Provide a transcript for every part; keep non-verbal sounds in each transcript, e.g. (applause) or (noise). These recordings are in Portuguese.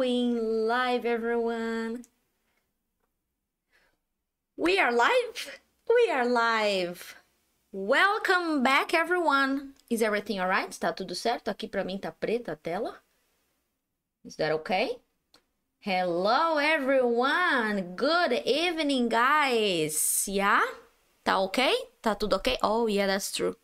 going live, everyone. We are live. We are live. Welcome back, everyone. Is everything alright? Está tudo certo? Aqui para mim tá preta a tela. Is that okay? Hello, everyone. Good evening, guys. Yeah? Tá ok? Tá tudo ok? Oh, yeah, that's true.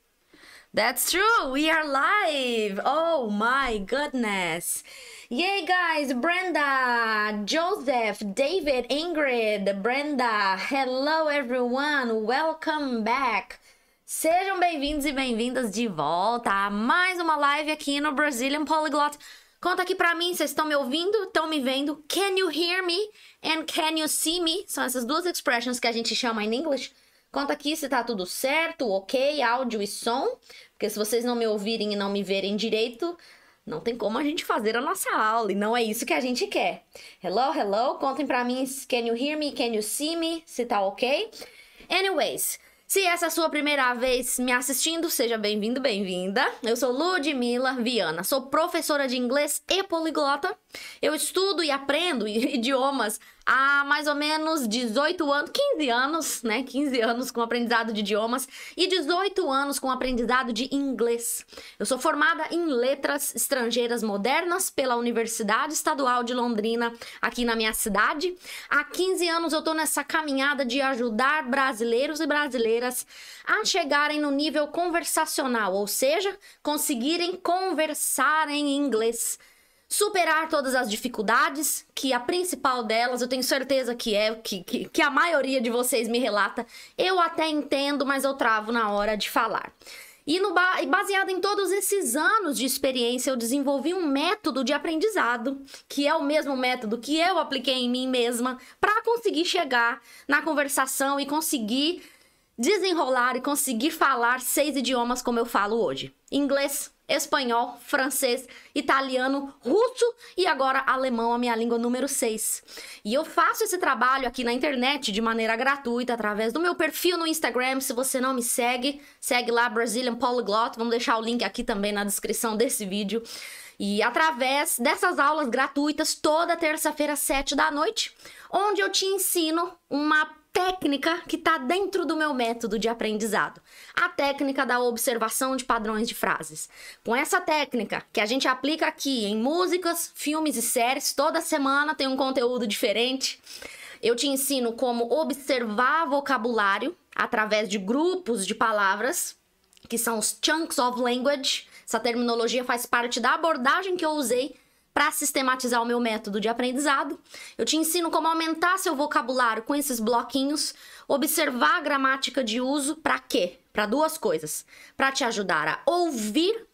That's true, we are live! Oh my goodness! Yay, guys! Brenda, Joseph, David, Ingrid, Brenda, hello everyone! Welcome back! Sejam bem-vindos e bem-vindas de volta a mais uma live aqui no Brazilian Polyglot. Conta aqui pra mim, vocês estão me ouvindo? Estão me vendo? Can you hear me? And can you see me? São essas duas expressions que a gente chama em inglês Conta aqui se tá tudo certo, ok, áudio e som. Porque se vocês não me ouvirem e não me verem direito, não tem como a gente fazer a nossa aula e não é isso que a gente quer. Hello, hello, contem pra mim can you hear me, can you see me, se tá ok. Anyways, se essa é a sua primeira vez me assistindo, seja bem-vindo, bem-vinda. Eu sou Ludmila Viana, sou professora de inglês e poliglota. Eu estudo e aprendo (laughs) idiomas há mais ou menos 18 anos, 15 anos, né? 15 anos com aprendizado de idiomas e 18 anos com aprendizado de inglês. Eu sou formada em letras estrangeiras modernas pela Universidade Estadual de Londrina, aqui na minha cidade. Há 15 anos eu tô nessa caminhada de ajudar brasileiros e brasileiras a chegarem no nível conversacional, ou seja, conseguirem conversar em inglês superar todas as dificuldades, que a principal delas, eu tenho certeza que é, que, que, que, a maioria de vocês me relata, eu até entendo, mas eu travo na hora de falar. E no, baseado em todos esses anos de experiência, eu desenvolvi um método de aprendizado, que é o mesmo método que eu apliquei em mim mesma, para conseguir chegar na conversação e conseguir desenrolar e conseguir falar seis idiomas como eu falo hoje: inglês, espanhol, francês, italiano, russo e agora alemão, a minha língua número 6. E eu faço esse trabalho aqui na internet de maneira gratuita através do meu perfil no Instagram. Se você não me segue, segue lá Brazilian Polyglot. Vamos deixar o link aqui também na descrição desse vídeo. E através dessas aulas gratuitas toda terça-feira, sete da noite, onde eu te ensino uma técnica que está dentro do meu método de aprendizado, a técnica da observação de padrões de frases. Com essa técnica que a gente aplica aqui em músicas, filmes e séries, toda semana tem um conteúdo diferente. Eu te ensino como observar vocabulário através de grupos de palavras, que são os chunks of language. Essa terminologia faz parte da abordagem que eu usei para sistematizar o meu método de aprendizado, eu te ensino como aumentar seu vocabulário com esses bloquinhos, observar a gramática de uso para quê? Para duas coisas: para te ajudar a ouvir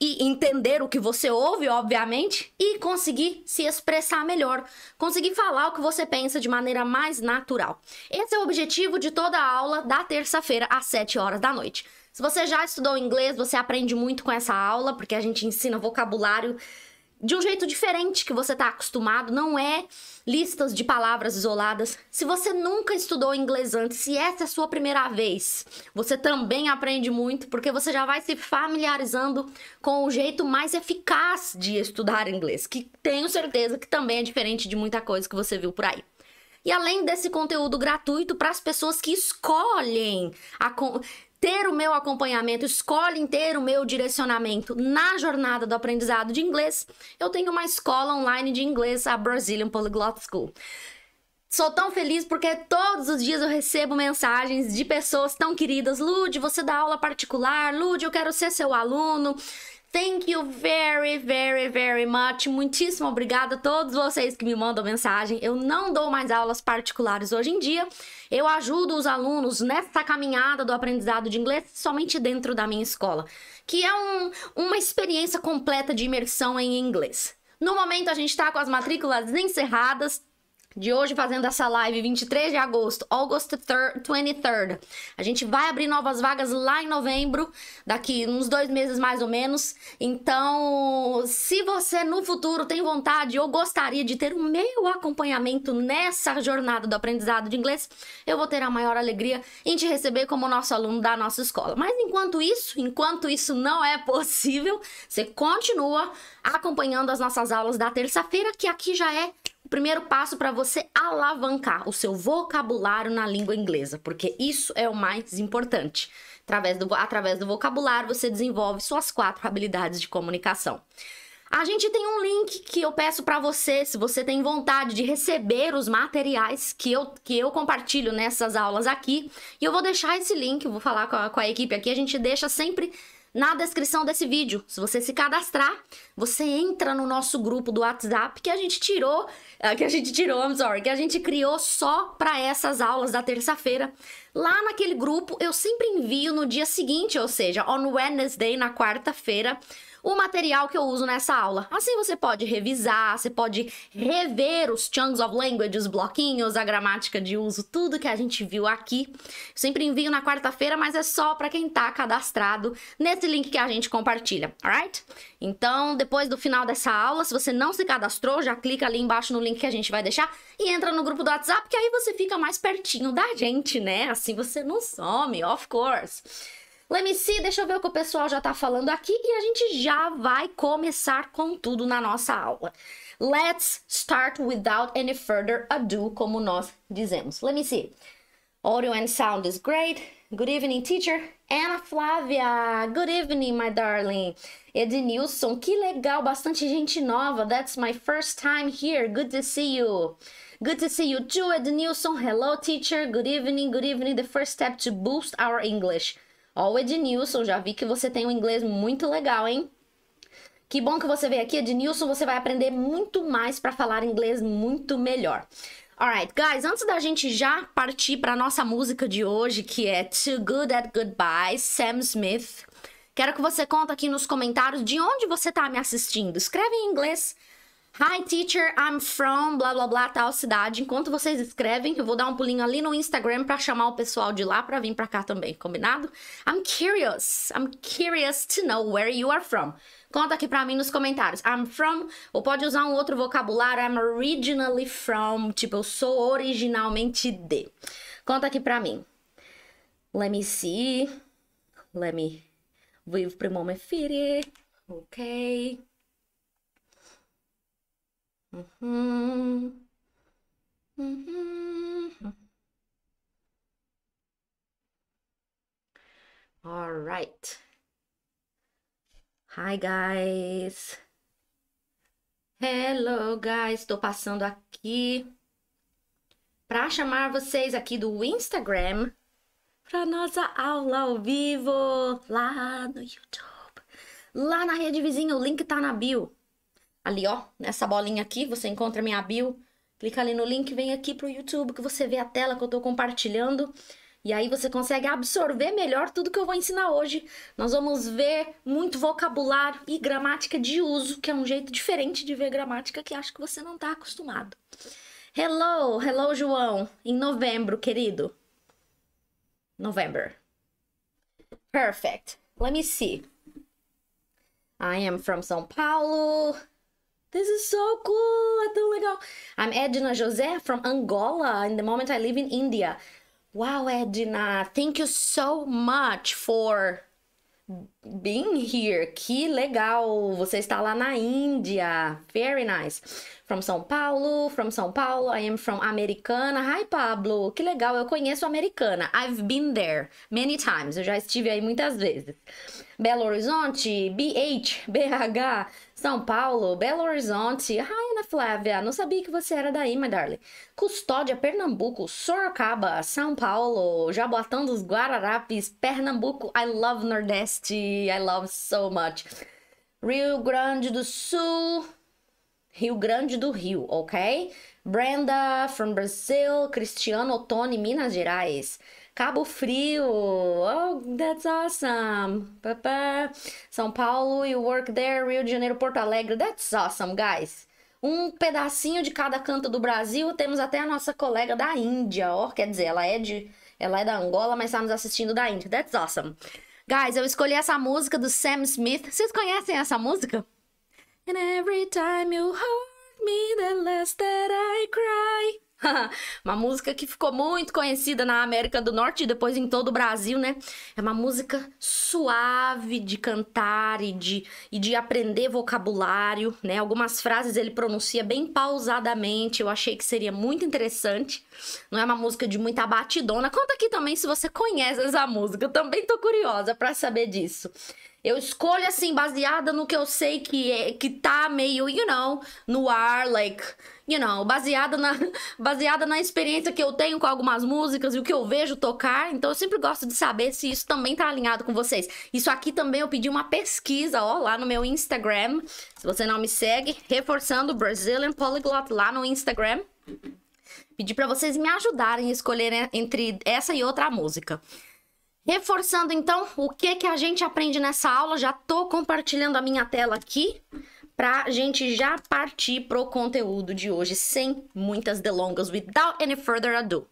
e entender o que você ouve, obviamente, e conseguir se expressar melhor, conseguir falar o que você pensa de maneira mais natural. Esse é o objetivo de toda a aula da terça-feira às 7 horas da noite. Se você já estudou inglês, você aprende muito com essa aula, porque a gente ensina vocabulário de um jeito diferente que você está acostumado, não é listas de palavras isoladas. Se você nunca estudou inglês antes, se essa é a sua primeira vez, você também aprende muito, porque você já vai se familiarizando com o jeito mais eficaz de estudar inglês, que tenho certeza que também é diferente de muita coisa que você viu por aí. E além desse conteúdo gratuito para as pessoas que escolhem a, ter o meu acompanhamento, escolhem ter o meu direcionamento na jornada do aprendizado de inglês, eu tenho uma escola online de inglês, a Brazilian Polyglot School. Sou tão feliz porque todos os dias eu recebo mensagens de pessoas tão queridas. Lude, você dá aula particular. Lude, eu quero ser seu aluno. Thank you very, very, very much. Muitíssimo obrigada a todos vocês que me mandam mensagem. Eu não dou mais aulas particulares hoje em dia. Eu ajudo os alunos nessa caminhada do aprendizado de inglês somente dentro da minha escola, que é um, uma experiência completa de imersão em inglês. No momento, a gente está com as matrículas encerradas de hoje fazendo essa live, 23 de agosto, August 23rd. A gente vai abrir novas vagas lá em novembro, daqui uns dois meses mais ou menos. Então, se você no futuro tem vontade ou gostaria de ter o meu acompanhamento nessa jornada do aprendizado de inglês, eu vou ter a maior alegria em te receber como nosso aluno da nossa escola. Mas enquanto isso, enquanto isso não é possível, você continua acompanhando as nossas aulas da terça-feira, que aqui já é o primeiro passo para você alavancar o seu vocabulário na língua inglesa, porque isso é o mais importante. Através do, através do vocabulário, você desenvolve suas quatro habilidades de comunicação. A gente tem um link que eu peço para você, se você tem vontade de receber os materiais que eu, que eu compartilho nessas aulas aqui. E eu vou deixar esse link, vou falar com a, com a equipe aqui, a gente deixa sempre na descrição desse vídeo. Se você se cadastrar, você entra no nosso grupo do WhatsApp que a gente tirou, eh, que a gente tirou, I'm sorry, que a gente criou só para essas aulas da terça-feira. Lá naquele grupo eu sempre envio no dia seguinte, ou seja, on Wednesday, na quarta-feira, o material que eu uso nessa aula. Assim você pode revisar, você pode rever os chunks of language, os bloquinhos, a gramática de uso, tudo que a gente viu aqui. Sempre envio na quarta-feira, mas é só para quem tá cadastrado nesse link que a gente compartilha, alright? Então, depois do final dessa aula, se você não se cadastrou, já clica ali embaixo no link que a gente vai deixar e entra no grupo do WhatsApp, que aí você fica mais pertinho da gente, né? Assim você não some, of course. Let me see, deixa eu ver o que o pessoal já tá falando aqui e a gente já vai começar com tudo na nossa aula. Let's start without any further ado, como nós dizemos. Let me see, audio and sound is great. Good evening, teacher. Ana Flávia, good evening, my darling. Ednilson, que legal, bastante gente nova. That's my first time here. Good to see you. Good to see you too, Ednilson. Hello, teacher. Good evening, good evening. The first step to boost our English. Ó, o Ednilson, já vi que você tem um inglês muito legal, hein? Que bom que você veio aqui, Ednilson. Você vai aprender muito mais para falar inglês muito melhor. Alright, guys, antes da gente já partir para nossa música de hoje, que é Too Good at Goodbye, Sam Smith, quero que você conta aqui nos comentários de onde você tá me assistindo. Escreve em inglês Hi teacher, I'm from blá blá blá tal cidade. Enquanto vocês escrevem, eu vou dar um pulinho ali no Instagram para chamar o pessoal de lá para vir para cá também, combinado? I'm curious. I'm curious to know where you are from. Conta aqui para mim nos comentários. I'm from ou pode usar um outro vocabulário, I'm originally from, tipo eu sou originalmente de. Conta aqui para mim. Let me see. Let me vivo para o moment. Ok. Uhum. All right. Hi, guys. Hello, guys. Estou passando aqui para chamar vocês aqui do Instagram para nossa aula ao vivo lá no YouTube, lá na rede vizinha. O link tá na bio ali ó, nessa bolinha aqui, você encontra minha bio, clica ali no link, vem aqui pro YouTube que você vê a tela que eu tô compartilhando. E aí você consegue absorver melhor tudo que eu vou ensinar hoje. Nós vamos ver muito vocabulário e gramática de uso, que é um jeito diferente de ver gramática que acho que você não está acostumado. Hello, hello João, em novembro, querido. November. Perfect. Let me see. I am from São Paulo. This is so cool! É tão legal! I'm Edna José from Angola In the moment I live in India. Wow, Edna! Thank you so much for being here. Que legal! Você está lá na Índia. Very nice. From São Paulo, from São Paulo. I am from Americana. Hi, Pablo. Que legal, eu conheço Americana. I've been there many times. Eu já estive aí muitas vezes. Belo Horizonte, BH, BH. São Paulo, Belo Horizonte. Ai, Ana Flávia, não sabia que você era daí, my darling. Custódia, Pernambuco, Sorocaba, São Paulo, Jaboatão dos Guararapes, Pernambuco. I love Nordeste. I love so much. Rio Grande do Sul. Rio Grande do Rio, ok? Brenda, from Brazil. Cristiano Ottoni, Minas Gerais. Cabo Frio, oh, that's awesome. Papá. São Paulo, you work there, Rio de Janeiro, Porto Alegre, that's awesome, guys. Um pedacinho de cada canto do Brasil, temos até a nossa colega da Índia, ó, oh, quer dizer, ela é de ela é da Angola, mas está nos assistindo da Índia. That's awesome. Guys, eu escolhi essa música do Sam Smith. Vocês conhecem essa música? And every time you hold me, the less that I cry. (laughs) uma música que ficou muito conhecida na América do Norte e depois em todo o Brasil, né? É uma música suave de cantar e de, e de aprender vocabulário, né? Algumas frases ele pronuncia bem pausadamente, eu achei que seria muito interessante. Não é uma música de muita batidona. Conta aqui também se você conhece essa música, eu também tô curiosa para saber disso. Eu escolho, assim, baseada no que eu sei que, é, que tá meio, you know, no ar, like, you know, baseada na, (laughs) baseada na experiência que eu tenho com algumas músicas e o que eu vejo tocar. Então eu sempre gosto de saber se isso também tá alinhado com vocês. Isso aqui também eu pedi uma pesquisa, ó, lá no meu Instagram. Se você não me segue, reforçando Brazilian Polyglot lá no Instagram. Pedi para vocês me ajudarem a escolher entre essa e outra música. Reforçando então o que que a gente aprende nessa aula, já tô compartilhando a minha tela aqui pra gente já partir pro conteúdo de hoje sem muitas delongas, without any further ado.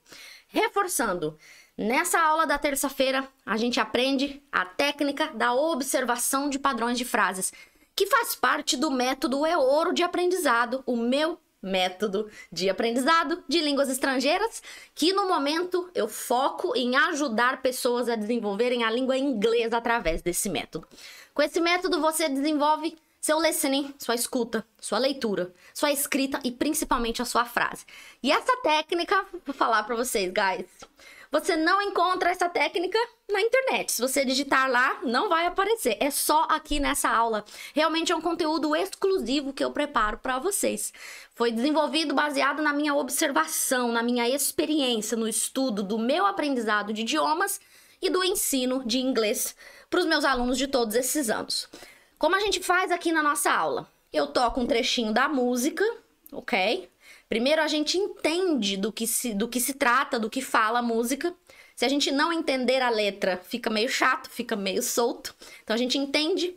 Reforçando, nessa aula da terça-feira a gente aprende a técnica da observação de padrões de frases, que faz parte do método É Ouro de aprendizado, o meu método de aprendizado de línguas estrangeiras, que no momento eu foco em ajudar pessoas a desenvolverem a língua inglesa através desse método. Com esse método você desenvolve seu listening, sua escuta, sua leitura, sua escrita e principalmente a sua frase. E essa técnica, vou falar para vocês, guys, você não encontra essa técnica na internet. Se você digitar lá, não vai aparecer. É só aqui nessa aula. Realmente é um conteúdo exclusivo que eu preparo para vocês. Foi desenvolvido baseado na minha observação, na minha experiência no estudo do meu aprendizado de idiomas e do ensino de inglês para os meus alunos de todos esses anos. Como a gente faz aqui na nossa aula? Eu toco um trechinho da música, ok? Primeiro a gente entende do que se, do que se trata, do que fala a música. Se a gente não entender a letra, fica meio chato, fica meio solto. Então a gente entende.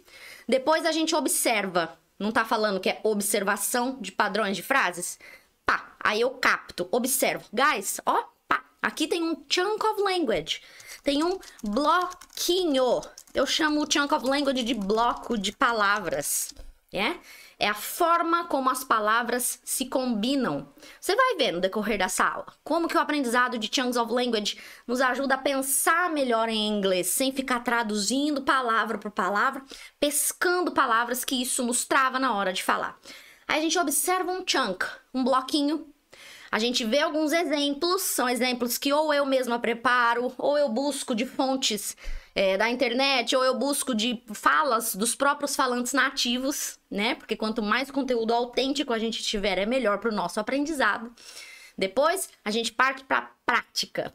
Depois a gente observa. Não tá falando que é observação de padrões de frases? Pá, aí eu capto, observo. Guys, ó, pá, aqui tem um chunk of language. Tem um bloquinho. Eu chamo o chunk of language de bloco de palavras. É? Yeah? é a forma como as palavras se combinam. Você vai ver no decorrer dessa aula como que o aprendizado de Chunks of Language nos ajuda a pensar melhor em inglês, sem ficar traduzindo palavra por palavra, pescando palavras que isso nos trava na hora de falar. Aí a gente observa um chunk, um bloquinho a gente vê alguns exemplos, são exemplos que ou eu mesma preparo, ou eu busco de fontes é, da internet, ou eu busco de falas dos próprios falantes nativos, né? Porque quanto mais conteúdo autêntico a gente tiver, é melhor para o nosso aprendizado. Depois, a gente parte para a prática.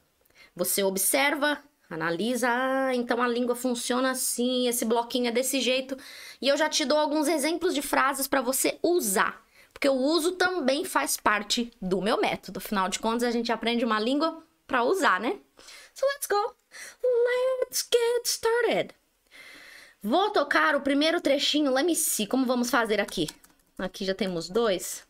Você observa, analisa, ah, então a língua funciona assim, esse bloquinho é desse jeito, e eu já te dou alguns exemplos de frases para você usar, porque o uso também faz parte do meu método. Afinal de contas, a gente aprende uma língua para usar, né? So let's go. Let's get started. Vou tocar o primeiro trechinho. Let me see como vamos fazer aqui. Aqui já temos dois.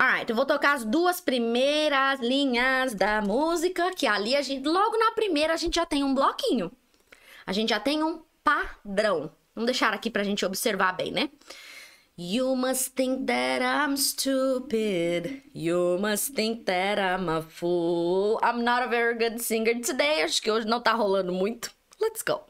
Alright, eu vou tocar as duas primeiras linhas da música, que ali a gente, logo na primeira a gente já tem um bloquinho. A gente já tem um padrão. Vamos deixar aqui pra gente observar bem, né? You must think that I'm stupid. You must think that I'm a fool. I'm not a very good singer today. Acho que hoje não tá rolando muito. Let's go.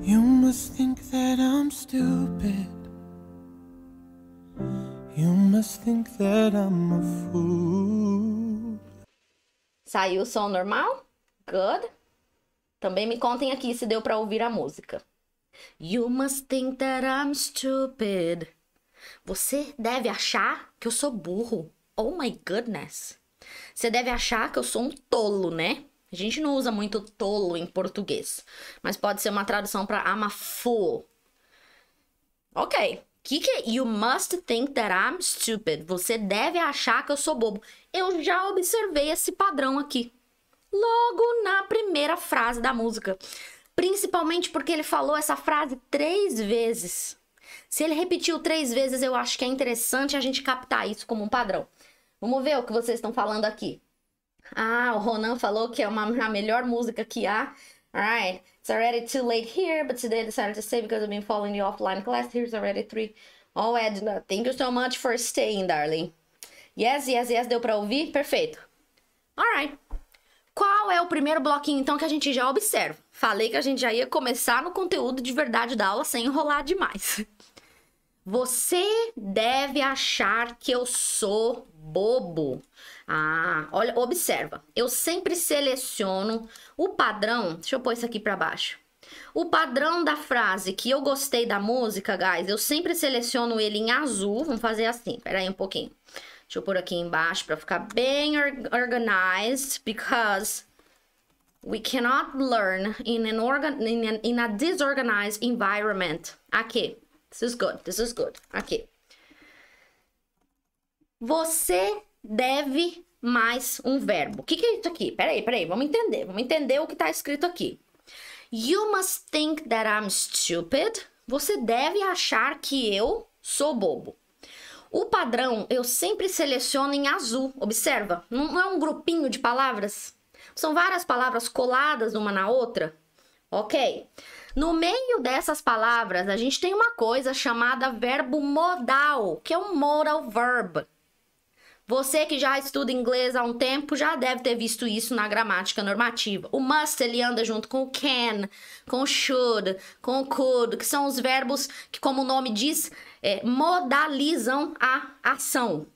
You must think that I'm stupid. You must think that I'm a fool. Saiu o som normal? Good. Também me contem aqui se deu para ouvir a música. You must think that I'm stupid. Você deve achar que eu sou burro. Oh my goodness. Você deve achar que eu sou um tolo, né? A gente não usa muito tolo em português, mas pode ser uma tradução para I'm a fool. Ok. O que, que é you must think that I'm stupid? Você deve achar que eu sou bobo. Eu já observei esse padrão aqui logo na primeira frase da música. Principalmente porque ele falou essa frase três vezes. Se ele repetiu três vezes, eu acho que é interessante a gente captar isso como um padrão. Vamos ver o que vocês estão falando aqui. Ah, o Ronan falou que é uma, a melhor música que há. Alright, it's already too late here, but today I decided to stay because I've been following the offline class. Here's already three. Oh, Edna, thank you so much for staying, darling. Yes, yes, yes, deu pra ouvir? Perfeito. Alright. Qual é o primeiro bloquinho, então, que a gente já observa? Falei que a gente já ia começar no conteúdo de verdade da aula sem enrolar demais. Você deve achar que eu sou bobo. Ah, olha, observa. Eu sempre seleciono o padrão. Deixa eu pôr isso aqui para baixo. O padrão da frase que eu gostei da música, guys, eu sempre seleciono ele em azul. Vamos fazer assim, peraí um pouquinho. Deixa eu pôr aqui embaixo para ficar bem organized, because we cannot learn in an organ in, an, in a disorganized environment. Aqui. This is good. This is good. Aqui. Você deve mais um verbo. O que, que é isso aqui? Peraí, peraí, vamos entender. Vamos entender o que está escrito aqui. You must think that I'm stupid. Você deve achar que eu sou bobo. O padrão eu sempre seleciono em azul, observa. Não é um grupinho de palavras? São várias palavras coladas uma na outra. Ok. No meio dessas palavras, a gente tem uma coisa chamada verbo modal, que é um modal verb. Você que já estuda inglês há um tempo já deve ter visto isso na gramática normativa. O must ele anda junto com o can, com o should, com o could, que são os verbos que, como o nome diz, é, modalizam a ação.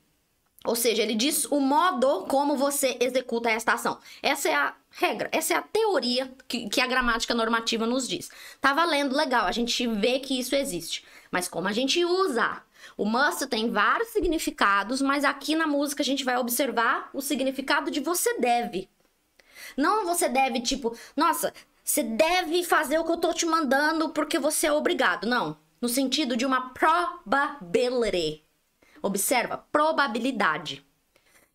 Ou seja, ele diz o modo como você executa esta ação. Essa é a regra, essa é a teoria que, que a gramática normativa nos diz. Tá valendo, legal, a gente vê que isso existe. Mas como a gente usa? O must tem vários significados, mas aqui na música a gente vai observar o significado de você deve. Não você deve, tipo, nossa, você deve fazer o que eu tô te mandando porque você é obrigado. Não no sentido de uma probability. Observa, probabilidade.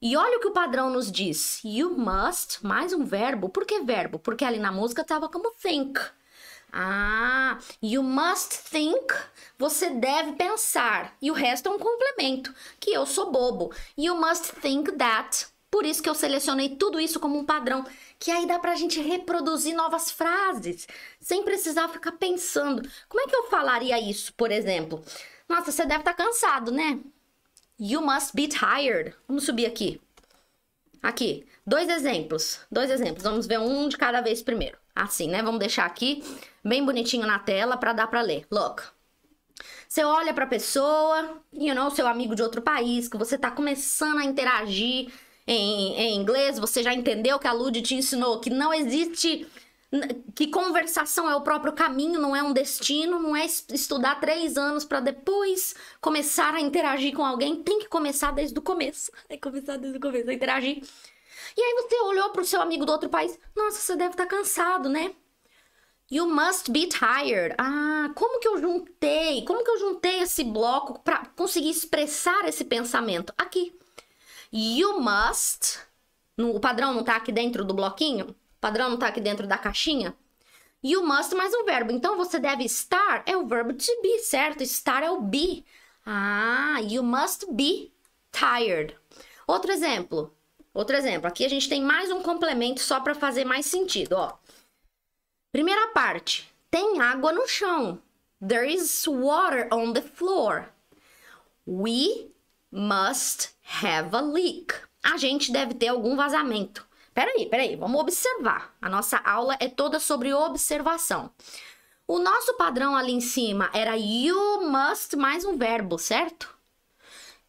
E olha o que o padrão nos diz. You must, mais um verbo. Por que verbo? Porque ali na música estava como think. Ah, you must think, você deve pensar. E o resto é um complemento, que eu sou bobo. You must think that. Por isso que eu selecionei tudo isso como um padrão que aí dá pra gente reproduzir novas frases, sem precisar ficar pensando. Como é que eu falaria isso, por exemplo? Nossa, você deve estar tá cansado, né? You must be tired. Vamos subir aqui. Aqui, dois exemplos. Dois exemplos. Vamos ver um de cada vez primeiro. Assim, né? Vamos deixar aqui bem bonitinho na tela para dar para ler. Look. Você olha para a pessoa, you know, seu amigo de outro país que você está começando a interagir, em, em inglês, você já entendeu que a Lud te ensinou que não existe que conversação é o próprio caminho, não é um destino, não é estudar três anos para depois começar a interagir com alguém. Tem que começar desde o começo. (laughs) Tem que começar desde o começo a interagir. E aí você olhou para o seu amigo do outro país. Nossa, você deve estar tá cansado, né? You must be tired. Ah, como que eu juntei? Como que eu juntei esse bloco para conseguir expressar esse pensamento? Aqui. You must. No, o padrão não tá aqui dentro do bloquinho? O padrão não tá aqui dentro da caixinha? You must mais um verbo. Então você deve estar é o verbo to be, certo? Estar é o be. Ah, you must be tired. Outro exemplo. Outro exemplo. Aqui a gente tem mais um complemento só para fazer mais sentido, ó. Primeira parte. Tem água no chão. There is water on the floor. We must have a leak. A gente deve ter algum vazamento. Peraí, peraí, vamos observar. A nossa aula é toda sobre observação. O nosso padrão ali em cima era you must mais um verbo, certo?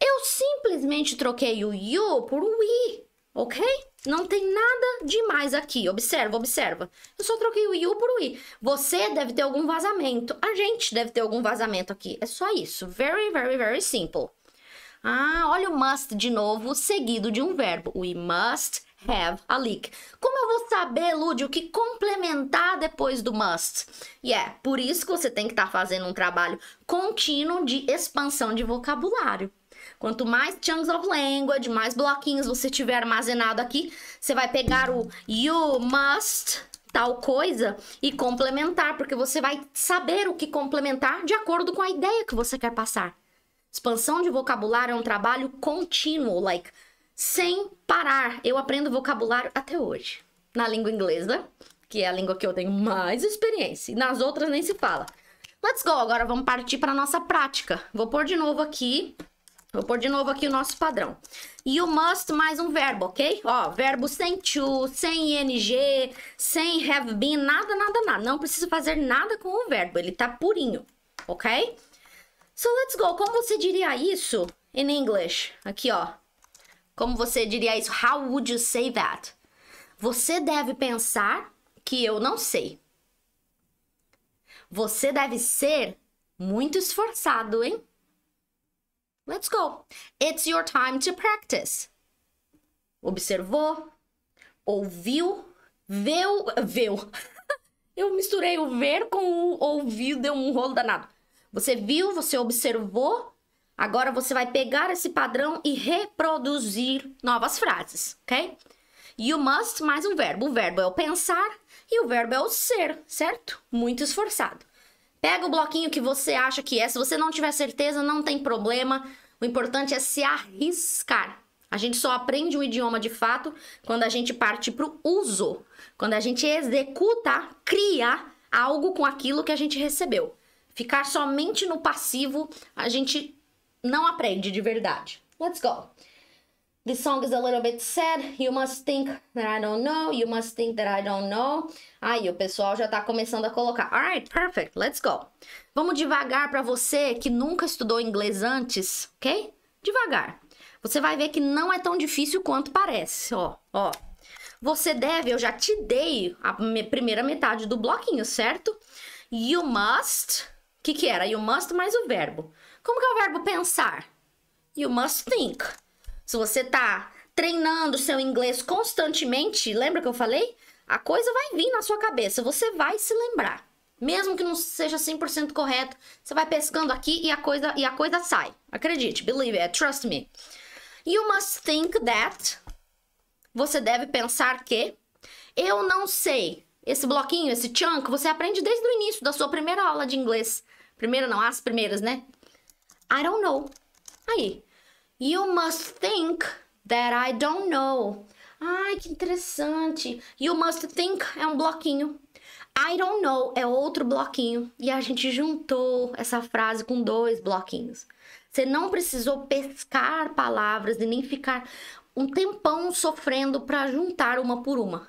Eu simplesmente troquei o you por o we, ok? Não tem nada demais aqui. Observa, observa. Eu só troquei o you por o Você deve ter algum vazamento. A gente deve ter algum vazamento aqui. É só isso. Very, very, very simple. Ah, olha o must de novo, seguido de um verbo. We must have a leak. Como eu vou saber, Lúdio, o que complementar depois do must? E yeah, é por isso que você tem que estar tá fazendo um trabalho contínuo de expansão de vocabulário. Quanto mais chunks of language, mais bloquinhos você tiver armazenado aqui, você vai pegar o you must tal coisa e complementar, porque você vai saber o que complementar de acordo com a ideia que você quer passar. Expansão de vocabulário é um trabalho contínuo, like, sem parar. Eu aprendo vocabulário até hoje, na língua inglesa, que é a língua que eu tenho mais experiência, e nas outras nem se fala. Let's go, agora vamos partir para nossa prática. Vou pôr de novo aqui, vou pôr de novo aqui o nosso padrão. You must mais um verbo, ok? Ó, verbo sem to, sem ing, sem have been, nada, nada, nada. Não preciso fazer nada com o verbo, ele tá purinho, ok? So let's go. Como você diria isso in English? Aqui, ó. Como você diria isso? How would you say that? Você deve pensar que eu não sei. Você deve ser muito esforçado, hein? Let's go. It's your time to practice. Observou, ouviu, viu, viu. (laughs) Eu misturei o ver com o ouvir, deu um rolo danado. Você viu, você observou, agora você vai pegar esse padrão e reproduzir novas frases, ok? You must mais um verbo. O verbo é o pensar e o verbo é o ser, certo? Muito esforçado. Pega o bloquinho que você acha que é. Se você não tiver certeza, não tem problema. O importante é se arriscar. A gente só aprende um idioma de fato quando a gente parte para o uso, quando a gente executa, cria algo com aquilo que a gente recebeu. Ficar somente no passivo, a gente não aprende de verdade. Let's go. This song is a little bit sad. You must think that I don't know. You must think that I don't know. Aí, o pessoal já tá começando a colocar. Alright, perfect. Let's go. Vamos devagar para você que nunca estudou inglês antes, ok? Devagar. Você vai ver que não é tão difícil quanto parece, ó, ó. Você deve, eu já te dei a primeira metade do bloquinho, certo? You must que, que era? E o must mais o verbo. Como que é o verbo pensar? You must think. Se você tá treinando seu inglês constantemente, lembra que eu falei? A coisa vai vir na sua cabeça, você vai se lembrar. Mesmo que não seja 100% correto, você vai pescando aqui e a coisa e a coisa sai. Acredite, believe it, trust me. You must think that você deve pensar que eu não sei. Esse bloquinho, esse chunk, você aprende desde o início da sua primeira aula de inglês. Primeira não, as primeiras, né? I don't know. Aí. You must think that I don't know. Ai, que interessante. You must think é um bloquinho. I don't know é outro bloquinho. E a gente juntou essa frase com dois bloquinhos. Você não precisou pescar palavras e nem ficar um tempão sofrendo para juntar uma por uma.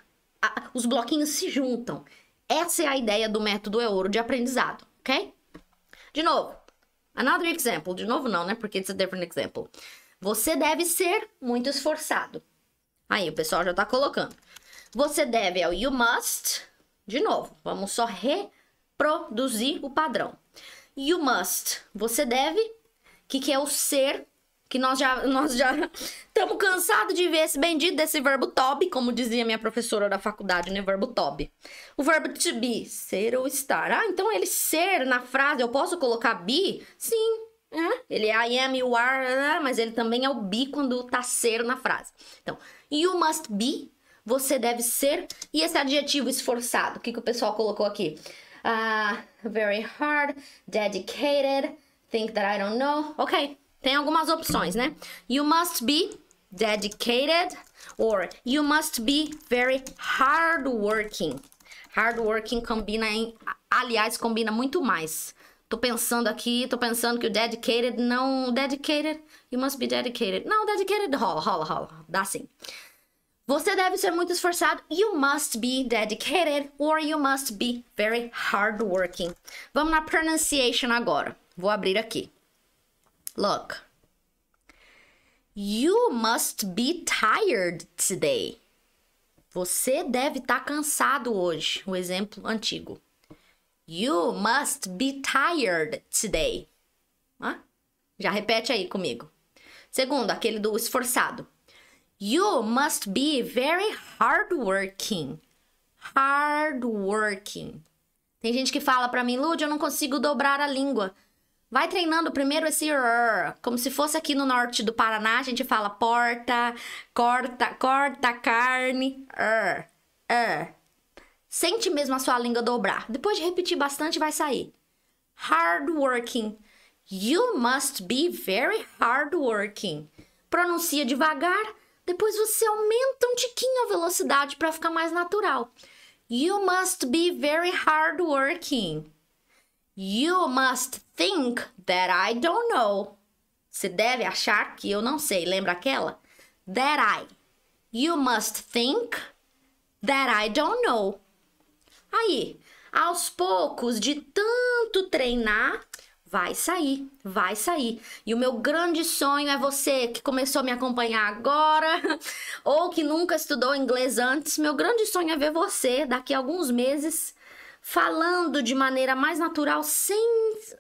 Os bloquinhos se juntam. Essa é a ideia do método é ouro de aprendizado, ok? De novo. Another example. De novo não, né? Porque it's a different example. Você deve ser muito esforçado. Aí, o pessoal já tá colocando. Você deve o you must. De novo, vamos só reproduzir o padrão. You must. Você deve. O que, que é o ser que nós já nós já estamos (laughs) cansados de ver esse bendito desse verbo to be, como dizia minha professora da faculdade, né, verbo to be. O verbo to be, ser ou estar. Ah, então ele ser na frase, eu posso colocar be? Sim. É. Ele é I am, you are, né? mas ele também é o be quando tá ser na frase. Então, you must be, você deve ser. E esse adjetivo esforçado, o que, que o pessoal colocou aqui? Uh, very hard, dedicated, think that I don't know. Ok, tem algumas opções, né? You must be dedicated or you must be very hardworking. Hardworking combina em, aliás, combina muito mais. Tô pensando aqui, tô pensando que o dedicated não. Dedicated, you must be dedicated. Não, dedicated rola, rola, rola. Dá sim. Você deve ser muito esforçado. You must be dedicated or you must be very hardworking. Vamos na pronunciation agora. Vou abrir aqui. Look. You must be tired today. Você deve estar tá cansado hoje. O exemplo antigo. You must be tired today. Ah? Já repete aí comigo. Segundo, aquele do esforçado. You must be very hardworking. Hardworking. Tem gente que fala para mim, Lud, eu não consigo dobrar a língua. Vai treinando primeiro esse rrr, como se fosse aqui no norte do Paraná, a gente fala porta, corta, corta carne, rrr, rrr. Sente mesmo a sua língua dobrar. Depois de repetir bastante, vai sair. Hardworking. You must be very hardworking. Pronuncia devagar, depois você aumenta um tiquinho a velocidade para ficar mais natural. You must be very hardworking. You must think that I don't know. Você deve achar que eu não sei, lembra aquela? That I. You must think that I don't know. Aí, aos poucos, de tanto treinar, vai sair, vai sair. E o meu grande sonho é você que começou a me acompanhar agora (laughs) ou que nunca estudou inglês antes. Meu grande sonho é ver você daqui a alguns meses falando de maneira mais natural, sem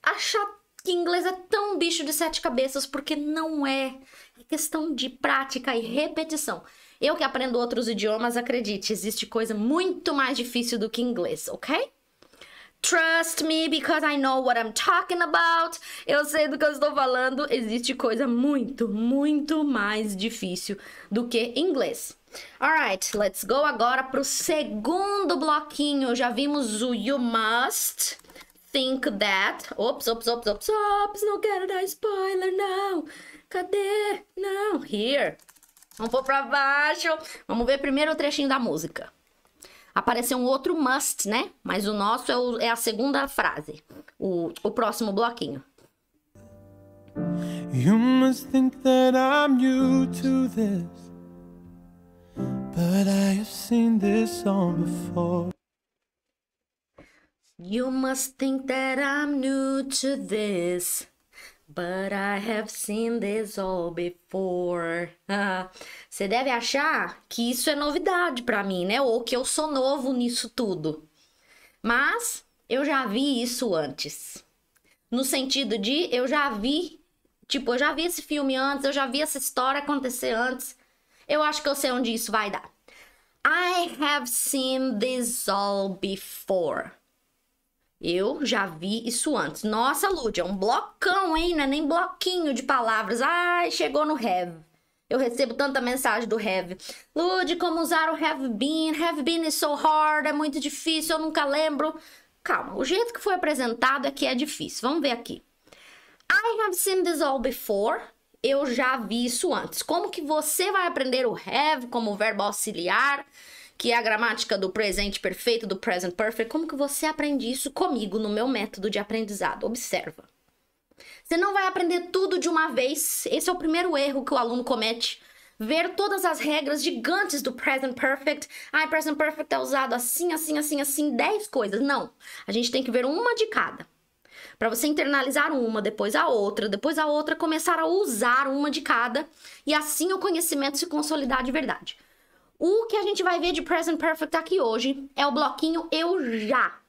achar que inglês é tão bicho de sete cabeças, porque não é. É questão de prática e repetição. Eu que aprendo outros idiomas, acredite, existe coisa muito mais difícil do que inglês, ok? Trust me because I know what I'm talking about. Eu sei do que eu estou falando. Existe coisa muito, muito mais difícil do que inglês. Alright, let's go agora para o segundo bloquinho. Já vimos o You Must Think That. Ops, ops, ops, ops, ops, não quero dar spoiler, não. Cadê? Não, here. Vamos pôr para baixo. Vamos ver primeiro o trechinho da música. Apareceu um outro must, né? Mas o nosso é, o, é a segunda frase. O, o próximo bloquinho. You must think that I'm new to this. But I have seen this song before. You must think that I'm new to this. But I have seen this all before. (laughs) Você deve achar que isso é novidade para mim, né? Ou que eu sou novo nisso tudo. Mas eu já vi isso antes. No sentido de eu já vi, tipo, eu já vi esse filme antes, eu já vi essa história acontecer antes. Eu acho que eu sei onde isso vai dar. I have seen this all before. Eu já vi isso antes. Nossa, Lud, é um blocão, hein? Não é nem bloquinho de palavras. Ai, chegou no have. Eu recebo tanta mensagem do have. Lud, como usar o have been? Have been is so hard, é muito difícil, eu nunca lembro. Calma, o jeito que foi apresentado é que é difícil. Vamos ver aqui. I have seen this all before eu já vi isso antes. Como que você vai aprender o have como verbo auxiliar, que é a gramática do presente perfeito, do present perfect? Como que você aprende isso comigo no meu método de aprendizado? Observa. Você não vai aprender tudo de uma vez. Esse é o primeiro erro que o aluno comete. Ver todas as regras gigantes do present perfect. Ah, present perfect é usado assim, assim, assim, assim, 10 coisas. Não. A gente tem que ver uma de cada para você internalizar uma, depois a outra, depois a outra, começar a usar uma de cada e assim o conhecimento se consolidar de verdade. O que a gente vai ver de Present Perfect aqui hoje é o bloquinho eu já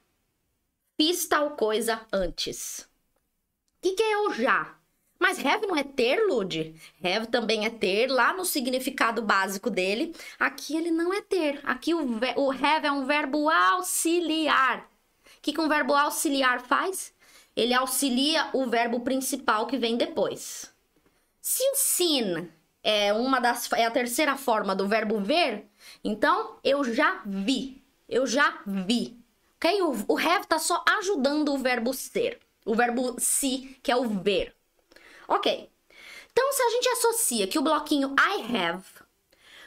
fiz tal coisa antes. O que, que é eu já? Mas have não é ter, Lude. Have também é ter, lá no significado básico dele. Aqui ele não é ter. Aqui o, o have é um verbo auxiliar. O que, que um verbo auxiliar faz? ele auxilia o verbo principal que vem depois. Se o seen é uma das é a terceira forma do verbo ver, então eu já vi. Eu já vi. OK? O, o have tá só ajudando o verbo ser, o verbo se, que é o ver. OK. Então se a gente associa que o bloquinho I have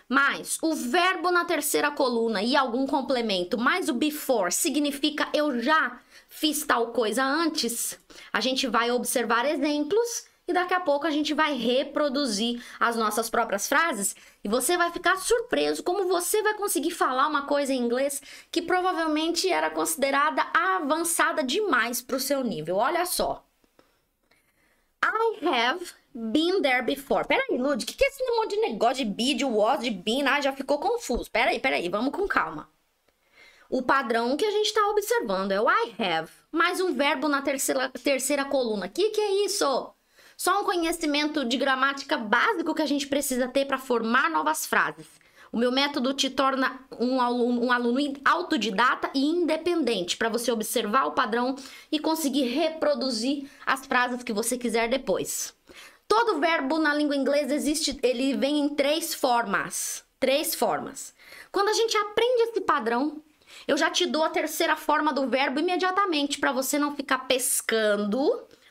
mais o verbo na terceira coluna e algum complemento, mais o before significa eu já fiz tal coisa antes. A gente vai observar exemplos e daqui a pouco a gente vai reproduzir as nossas próprias frases e você vai ficar surpreso como você vai conseguir falar uma coisa em inglês que provavelmente era considerada avançada demais para o seu nível. Olha só. I have been there before. Peraí, Lud, o que, que é esse monte de negócio de be, de was, de been? Ah, já ficou confuso. Peraí, peraí, vamos com calma o padrão que a gente está observando é o I have, mais um verbo na terceira, terceira coluna. O que, que é isso? Só um conhecimento de gramática básico que a gente precisa ter para formar novas frases. O meu método te torna um aluno, um aluno autodidata e independente, para você observar o padrão e conseguir reproduzir as frases que você quiser depois. Todo verbo na língua inglesa existe, ele vem em três formas. Três formas. Quando a gente aprende esse padrão, eu já te dou a terceira forma do verbo imediatamente para você não ficar pescando,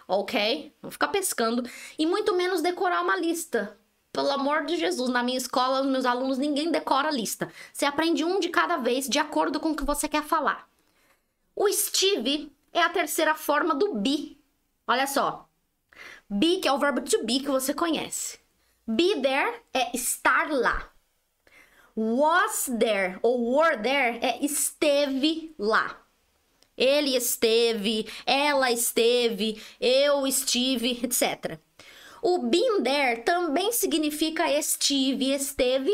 ok? Não ficar pescando e muito menos decorar uma lista. Pelo amor de Jesus, na minha escola, os meus alunos, ninguém decora a lista. Você aprende um de cada vez, de acordo com o que você quer falar. O Steve é a terceira forma do be. Olha só. Be, que é o verbo to be que você conhece. Be there é estar lá. Was there ou were there é esteve lá. Ele esteve, ela esteve, eu estive, etc. O been there também significa estive, esteve,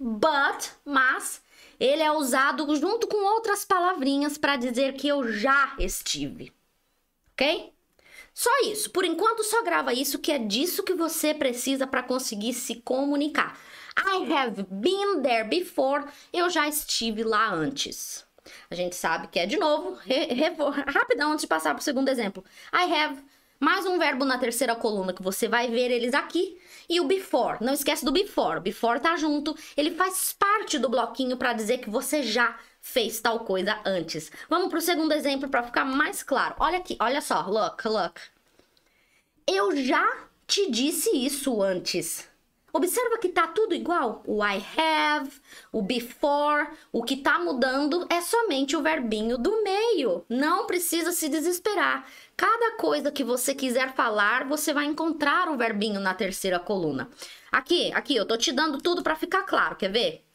but, mas ele é usado junto com outras palavrinhas para dizer que eu já estive. OK? Só isso. Por enquanto, só grava isso, que é disso que você precisa para conseguir se comunicar. I have been there before. Eu já estive lá antes. A gente sabe que é de novo. Re, re, rapidão antes de passar para o segundo exemplo. I have. Mais um verbo na terceira coluna que você vai ver eles aqui. E o before. Não esquece do before. Before tá junto. Ele faz parte do bloquinho para dizer que você já fez tal coisa antes. Vamos para o segundo exemplo para ficar mais claro. Olha aqui, olha só, look, look. Eu já te disse isso antes. Observa que tá tudo igual. O I have, o before, o que tá mudando é somente o verbinho do meio. Não precisa se desesperar. Cada coisa que você quiser falar, você vai encontrar o verbinho na terceira coluna. Aqui, aqui, eu tô te dando tudo para ficar claro, quer ver?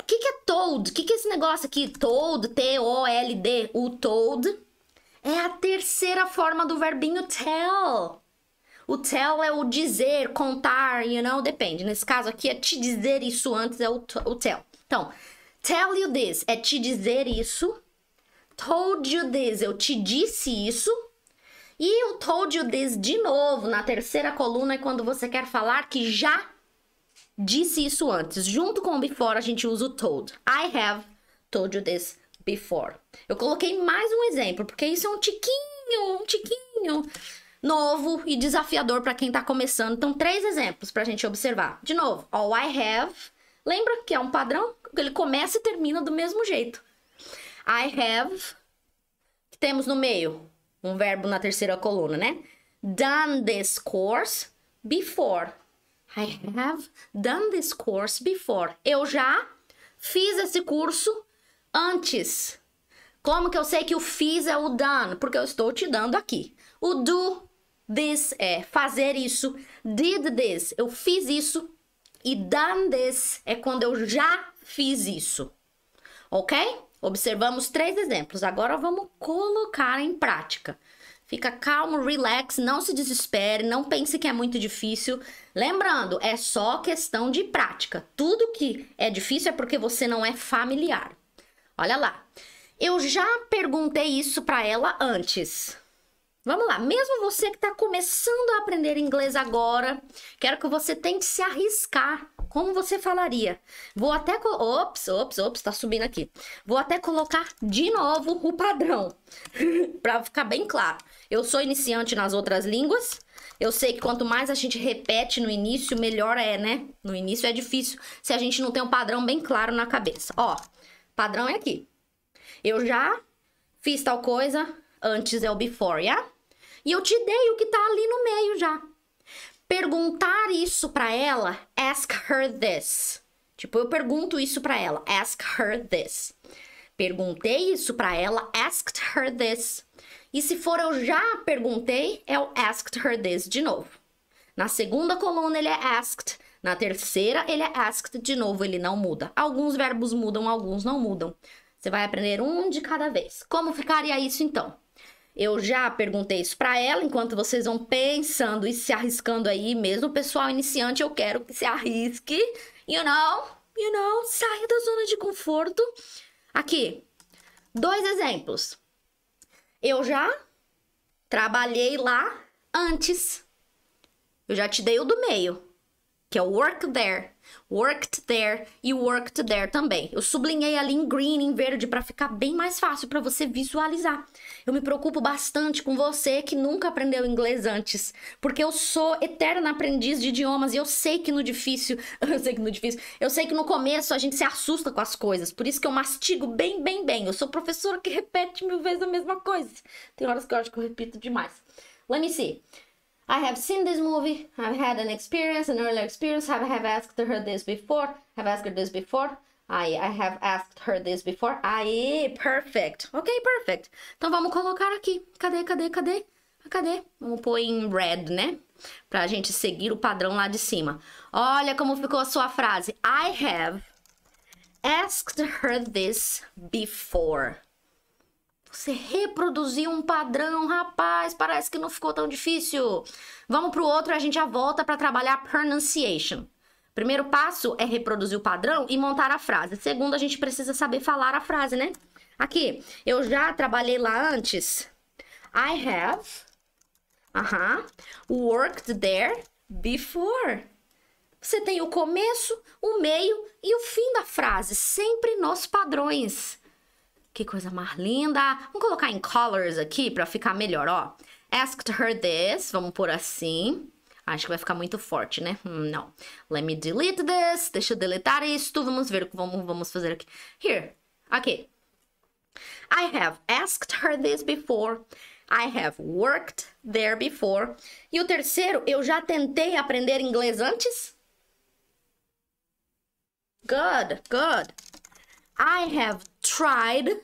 O que, que é told? O que, que é esse negócio aqui? told? T-O-L-D. O told é a terceira forma do verbinho tell. O tell é o dizer, contar, you know, depende. Nesse caso aqui é te dizer isso antes, é o, o tell. Então, tell you this é te dizer isso. Told you this, eu te disse isso. E o told you this de novo, na terceira coluna, é quando você quer falar que já disse isso antes. Junto com o before, a gente usa o told. I have told you this before. Eu coloquei mais um exemplo, porque isso é um tiquinho, um tiquinho novo e desafiador para quem está começando. Então, três exemplos para a gente observar. De novo, all I have. Lembra que é um padrão? Ele começa e termina do mesmo jeito. I have. Que temos no meio? Um verbo na terceira coluna, né? Done this course before. I have done this course before. Eu já fiz esse curso antes. Como que eu sei que o fiz é o done? Porque eu estou te dando aqui. O do this é fazer isso. Did this, eu fiz isso. E done this é quando eu já fiz isso. Ok? Observamos três exemplos. Agora vamos colocar em prática. Fica calmo, relax, não se desespere, não pense que é muito difícil. Lembrando, é só questão de prática. Tudo que é difícil é porque você não é familiar. Olha lá. Eu já perguntei isso para ela antes. Vamos lá, mesmo você que está começando a aprender inglês agora, quero que você tente se arriscar. Como você falaria? Vou até. Ops, ops, ops, tá subindo aqui. Vou até colocar de novo o padrão, (laughs) para ficar bem claro. Eu sou iniciante nas outras línguas. Eu sei que quanto mais a gente repete no início, melhor é, né? No início é difícil se a gente não tem um padrão bem claro na cabeça. Ó, padrão é aqui. Eu já fiz tal coisa, antes é o before, yeah? E eu te dei o que tá ali no meio já. Perguntar isso para ela, ask her this. Tipo, eu pergunto isso para ela, ask her this. Perguntei isso para ela, asked her this. E se for eu já perguntei, é o asked her this de novo. Na segunda coluna ele é asked, na terceira ele é asked de novo, ele não muda. Alguns verbos mudam, alguns não mudam. Você vai aprender um de cada vez. Como ficaria isso então? Eu já perguntei isso para ela, enquanto vocês vão pensando e se arriscando aí, mesmo o pessoal iniciante, eu quero que se arrisque, you know, you know, saia da zona de conforto. Aqui, dois exemplos. Eu já trabalhei lá antes. Eu já te dei o do meio, que é o work there. Worked there e worked there também. Eu sublinhei ali em green, em verde, para ficar bem mais fácil para você visualizar. Eu me preocupo bastante com você que nunca aprendeu inglês antes, porque eu sou eterna aprendiz de idiomas e eu sei que no difícil, (laughs) eu sei que no difícil, eu sei que no começo a gente se assusta com as coisas, por isso que eu mastigo bem, bem, bem. Eu sou professora que repete mil vezes a mesma coisa. Tem horas que eu acho que eu repito demais. Let me see. I have seen this movie. I've had an experience, an earlier experience. I have asked her this before. Have asked her this before. Aí, I have asked her this before. Aí, perfect. Ok, perfect. Então vamos colocar aqui. Cadê, cadê, cadê? Cadê? Vamos pôr em red, né? Pra gente seguir o padrão lá de cima. Olha como ficou a sua frase. I have asked her this before. Você reproduziu um padrão, rapaz, parece que não ficou tão difícil. Vamos pro outro, a gente já volta para trabalhar pronunciation. Primeiro passo é reproduzir o padrão e montar a frase. Segundo, a gente precisa saber falar a frase, né? Aqui, eu já trabalhei lá antes. I have uh -huh, worked there before. Você tem o começo, o meio e o fim da frase, sempre nos padrões. Que coisa mais linda. Vamos colocar em colors aqui para ficar melhor, ó. Asked her this, vamos por assim. Acho que vai ficar muito forte, né? Hum, não. Let me delete this. Deixa eu deletar isto. Vamos ver o que vamos fazer aqui. Here. Aqui. I have asked her this before. I have worked there before. E o terceiro, eu já tentei aprender inglês antes? Good, good. I have tried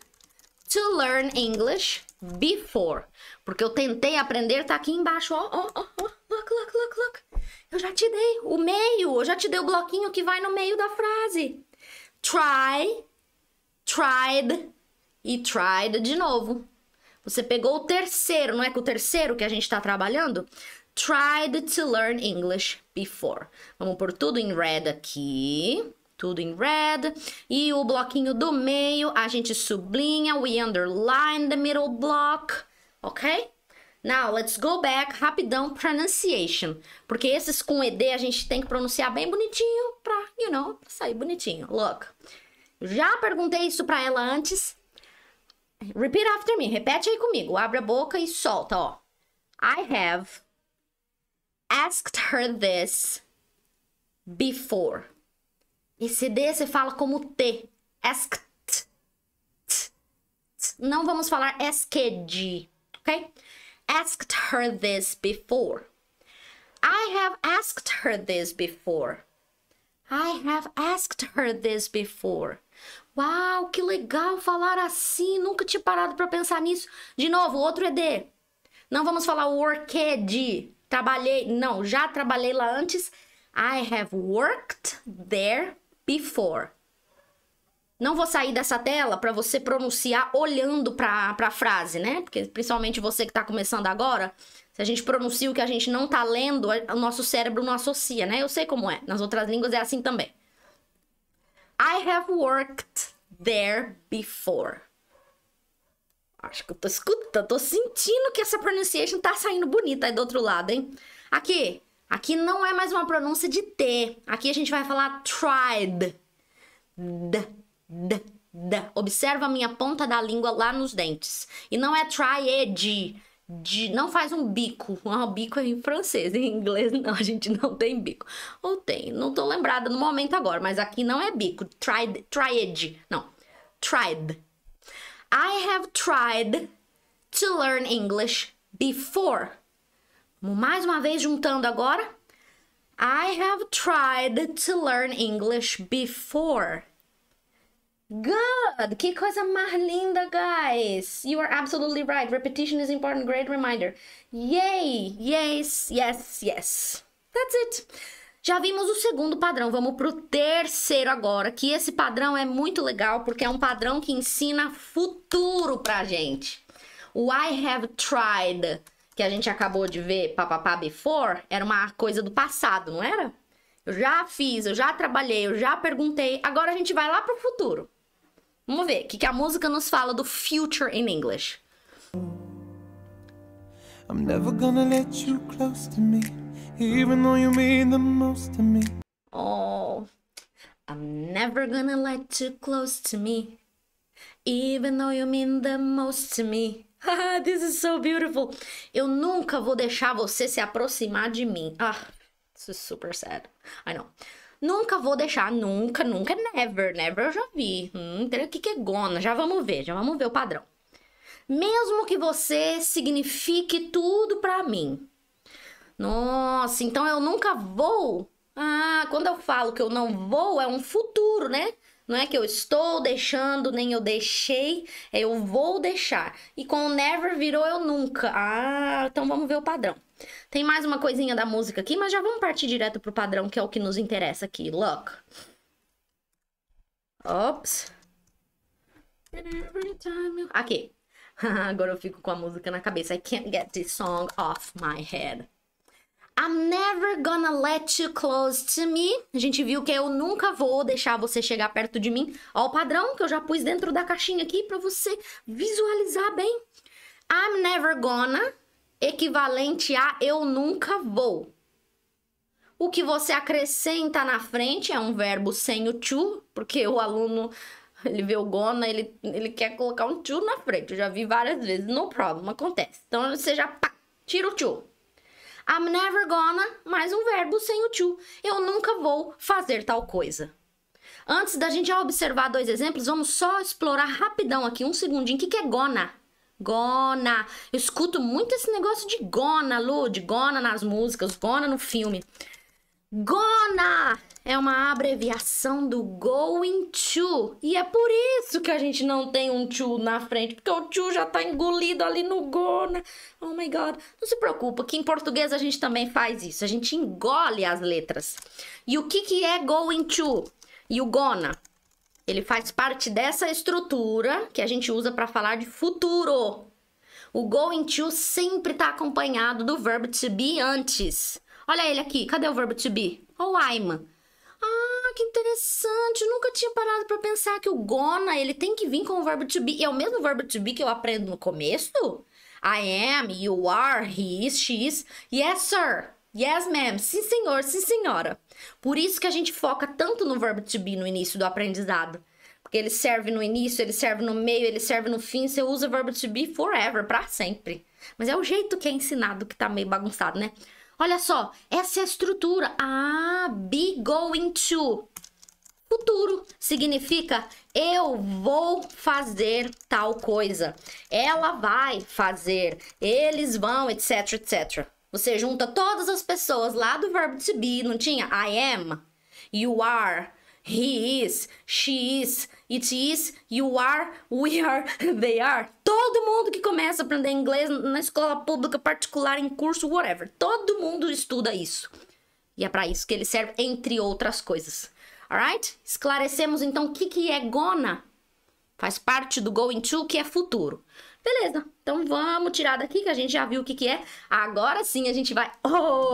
to learn English before. Porque eu tentei aprender, tá aqui embaixo, ó, ó, ó, ó. Look, look, look, look. Eu já te dei o meio, eu já te dei o bloquinho que vai no meio da frase. Try, tried e tried de novo. Você pegou o terceiro, não é com o terceiro que a gente está trabalhando? Tried to learn English before. Vamos por tudo em red aqui tudo em red. E o bloquinho do meio, a gente sublinha, we underline the middle block, ok? Now, let's go back rapidão pronunciation, porque esses com ED a gente tem que pronunciar bem bonitinho pra, you know, pra sair bonitinho. Look, já perguntei isso pra ela antes. Repeat after me, repete aí comigo. Abre a boca e solta, ó. I have asked her this before. Esse D você fala como T. Asked. Não vamos falar asked, ok? asked her this before. I have asked her this before. I have asked her this before. Uau, que legal falar assim. Nunca tinha parado para pensar nisso. De novo, outro ED. Não vamos falar worked. Trabalhei. Não, já trabalhei lá antes. I have worked there before. Não vou sair dessa tela para você pronunciar olhando para a frase, né? Porque principalmente você que está começando agora, se a gente pronuncia o que a gente não está lendo, o nosso cérebro não associa, né? Eu sei como é. Nas outras línguas é assim também. I have worked there before. Acho que eu tô escutando, tô sentindo que essa pronunciation tá saindo bonita aí do outro lado, hein? Aqui, aqui não é mais uma pronúncia de T. Aqui a gente vai falar tried. D d, d. Observa a minha ponta da língua lá nos dentes. E não é tried. De, não faz um bico. Um (laughs) ah, bico é em francês, em inglês não, a gente não tem bico. Ou tem, não tô lembrada no momento agora, mas aqui não é bico. Tried, tried. Não. Tried. I have tried to learn English before. Mais uma vez juntando agora. I have tried to learn English before. Good! Que coisa mais linda, guys! You are absolutely right. Repetition is important. Great reminder. Yay! Yes, yes, yes. That's it. Já vimos o segundo padrão, vamos pro terceiro agora, que esse padrão é muito legal porque é um padrão que ensina futuro pra gente. O I have tried, que a gente acabou de ver, papapá before, era uma coisa do passado, não era? Eu já fiz, eu já trabalhei, eu já perguntei, agora a gente vai lá pro futuro. Vamos ver o que, que a música nos fala do future in English. I'm never gonna let you close to me, even though you mean the most to me. Oh, I'm never gonna let you close to me, even though you mean the most to me. (laughs) Ah, this is so beautiful. Eu nunca vou deixar você se aproximar de mim. Ah, this is super sad. I know. Nunca vou deixar, nunca, nunca, never, never eu já vi. Hum, entendeu? O que, que é gona? Já vamos ver, já vamos ver o padrão. Mesmo que você signifique tudo para mim. Nossa, então eu nunca vou. Ah, quando eu falo que eu não vou, é um futuro, né? Não é que eu estou deixando, nem eu deixei, é eu vou deixar. E com o never virou eu nunca. Ah, então vamos ver o padrão. Tem mais uma coisinha da música aqui, mas já vamos partir direto pro padrão, que é o que nos interessa aqui. Look. Ops. Aqui. (laughs) Agora eu fico com a música na cabeça. I can't get this song off my head. I'm never gonna let you close to me. A gente viu que é, eu nunca vou deixar você chegar perto de mim. Ó o padrão que eu já pus dentro da caixinha aqui para você visualizar bem. I'm never gonna, equivalente a eu nunca vou. O que você acrescenta na frente é um verbo sem o to, porque o aluno ele vê o gonna, ele, ele quer colocar um to na frente. Eu já vi várias vezes, no problem, acontece. Então você já pá, tira o to. I'm never gonna, mais um verbo sem o to. Eu nunca vou fazer tal coisa. Antes da gente já observar dois exemplos, vamos só explorar rapidão aqui, um segundinho, o que, é gonna? Gona. Eu escuto muito esse negócio de gona, Lu, de gona nas músicas, gona no filme. Gona é uma abreviação do going to. E é por isso que a gente não tem um to na frente, porque o to já tá engolido ali no gona. Oh my god. Não se preocupa, que em português a gente também faz isso. A gente engole as letras. E o que que é going to? E o gonna? Ele faz parte dessa estrutura que a gente usa para falar de futuro. O going to sempre está acompanhado do verbo to be antes. Olha ele aqui. Cadê o verbo to be? Olha o I'm. Ah, que interessante. Eu nunca tinha parado para pensar que o gonna, ele tem que vir com o verbo to be. E é o mesmo verbo to be que eu aprendo no começo? I am, you are, he is, she is. Yes, sir. Yes, ma'am. Sim, senhor. Sim, senhora. Por isso que a gente foca tanto no verbo to be no início do aprendizado. Porque ele serve no início, ele serve no meio, ele serve no fim. Você usa o verbo to be forever, para sempre. Mas é o jeito que é ensinado que tá meio bagunçado, né? Olha só, essa é a estrutura. Ah, be going to. Futuro significa eu vou fazer tal coisa. Ela vai fazer. Eles vão, etc, etc. Você junta todas as pessoas lá do verbo to be, não tinha? I am, you are, he is, she is, It is, you are, we are, (laughs) they are. Todo mundo que começa a aprender inglês na escola pública, particular, em curso, whatever. Todo mundo estuda isso. E é para isso que ele serve, entre outras coisas. Alright? Esclarecemos então o que, que é gonna. Faz parte do going to, que é futuro. Beleza, então vamos tirar daqui que a gente já viu o que, que é. Agora sim a gente vai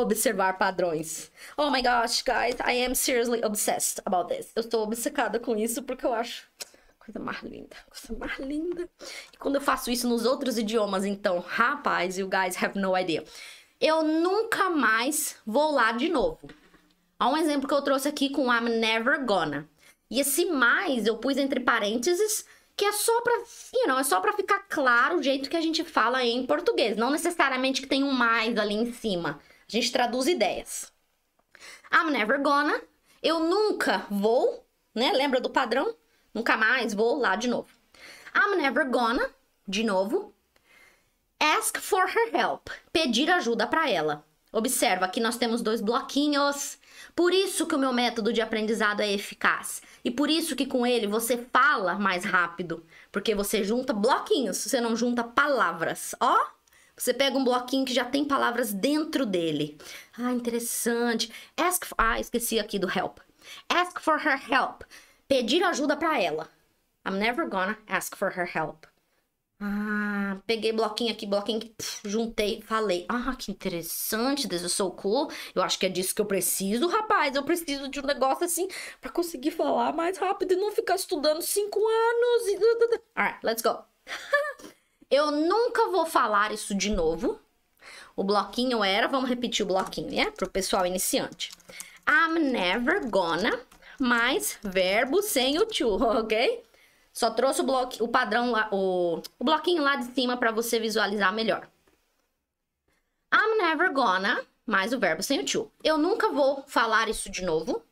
observar padrões. Oh my gosh, guys, I am seriously obsessed about this. Eu estou obcecada com isso porque eu acho coisa mais linda, coisa mais linda. E quando eu faço isso nos outros idiomas, então, rapaz, you guys have no idea. Eu nunca mais vou lá de novo. Há um exemplo que eu trouxe aqui com I'm never gonna. E esse mais eu pus entre parênteses que é só para, you know, é só para ficar claro o jeito que a gente fala em português, não necessariamente que tem um mais ali em cima. A gente traduz ideias. I'm never gonna, eu nunca vou, né? Lembra do padrão? Nunca mais vou lá de novo. I'm never gonna, de novo. Ask for her help, pedir ajuda para ela. Observa, aqui nós temos dois bloquinhos. Por isso que o meu método de aprendizado é eficaz. E por isso que com ele você fala mais rápido. Porque você junta bloquinhos, você não junta palavras. Ó, você pega um bloquinho que já tem palavras dentro dele. Ah, interessante. Ask for... Ah, esqueci aqui do help. Ask for her help. Pedir ajuda para ela. I'm never gonna ask for her help. Ah, peguei bloquinho aqui, bloquinho aqui, pf, juntei, falei. Ah, que interessante, Deus, eu sou cool. Eu acho que é disso que eu preciso, rapaz. Eu preciso de um negócio assim para conseguir falar mais rápido e não ficar estudando cinco anos. E... Alright, let's go. (laughs) eu nunca vou falar isso de novo. O bloquinho era, vamos repetir o bloquinho, né? Pro pessoal iniciante. I'm never gonna, mais verbo sem o to, (laughs) ok? Só trouxe o, bloco, o padrão, o, o bloquinho lá de cima para você visualizar melhor. I'm never gonna, mais o verbo sem o to. Eu nunca vou falar isso de novo.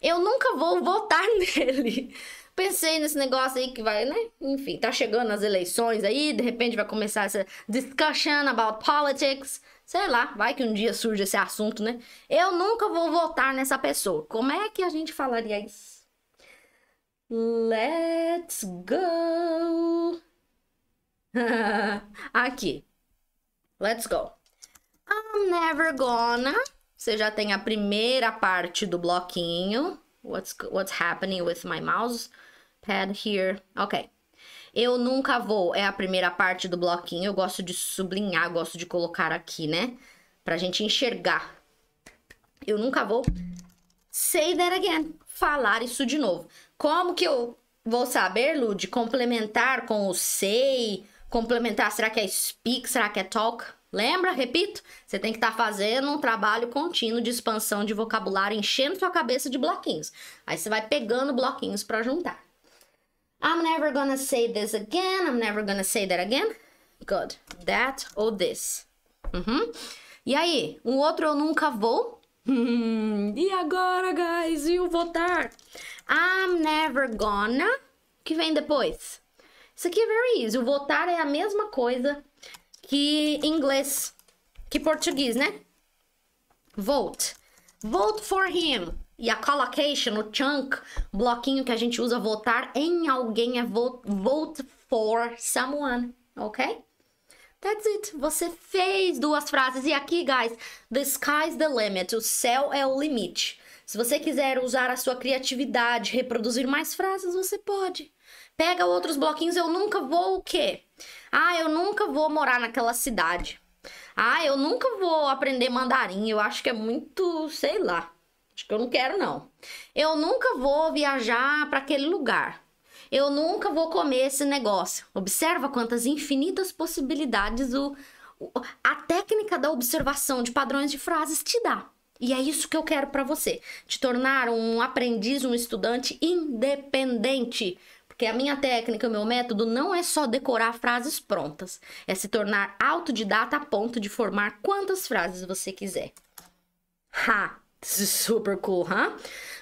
Eu nunca vou votar (laughs) nele. Pensei nesse negócio aí que vai, né? Enfim, tá chegando as eleições aí, de repente vai começar essa discussion about politics. Sei lá, vai que um dia surge esse assunto, né? Eu nunca vou votar nessa pessoa. Como é que a gente falaria isso? Let's go! (laughs) Aqui. Let's go. I'm never gonna. Você já tem a primeira parte do bloquinho. What's, what's happening with my mouse pad here? Ok. Eu nunca vou. É a primeira parte do bloquinho. Eu gosto de sublinhar, gosto de colocar aqui, né? Pra gente enxergar. Eu nunca vou. Say that again. Falar isso de novo. Como que eu vou saber, Lud, complementar com o sei, complementar, será que é speak, será que é talk? Lembra? Repito, você tem que estar tá fazendo um trabalho contínuo de expansão de vocabulário, enchendo sua cabeça de bloquinhos. Aí você vai pegando bloquinhos para juntar. I'm never gonna say this again. I'm never gonna say that again. Good. That ou this. Uhum. E aí, um outro eu nunca vou. Hum, (laughs) e agora, guys? E o votar? I'm never gonna, que vem depois. Isso aqui é very easy. O votar é a mesma coisa que inglês, que português, né? Vote. Vote for him. E a collocation, o chunk, bloquinho que a gente usa votar em alguém é vote, vote for someone, ok? That's it. Você fez duas frases. E aqui, guys, the sky's the limit. O céu é o limite. Se você quiser usar a sua criatividade, reproduzir mais frases, você pode. Pega outros bloquinhos, eu nunca vou o quê? Ah, eu nunca vou morar naquela cidade. Ah, eu nunca vou aprender mandarim, eu acho que é muito, sei lá. Acho que eu não quero não. Eu nunca vou viajar para aquele lugar. Eu nunca vou comer esse negócio. Observa quantas infinitas possibilidades o, o a técnica da observação de padrões de frases te dá. E é isso que eu quero para você, te tornar um aprendiz, um estudante independente. Porque a minha técnica, o meu método não é só decorar frases prontas, é se tornar autodidata a ponto de formar quantas frases você quiser. Ha! (laughs) Super cool, huh?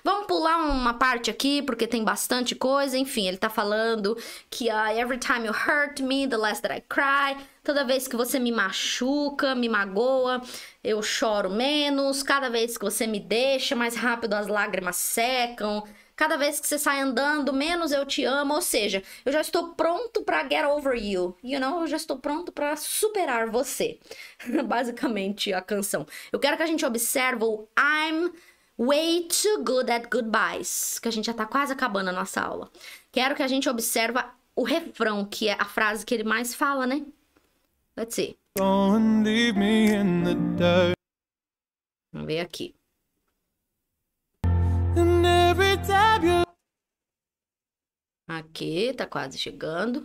Vamos pular uma parte aqui, porque tem bastante coisa. Enfim, ele tá falando que uh, every time you hurt me, the less that I cry. Toda vez que você me machuca, me magoa, eu choro menos. Cada vez que você me deixa, mais rápido as lágrimas secam. Cada vez que você sai andando, menos eu te amo. Ou seja, eu já estou pronto para get over you. You know, eu já estou pronto para superar você. (laughs) Basicamente a canção. Eu quero que a gente observe o I'm Way too good at goodbyes, que a gente já tá quase acabando a nossa aula. Quero que a gente observa o refrão, que é a frase que ele mais fala, né? Let's see. Vamos ver aqui. Aqui, tá quase chegando.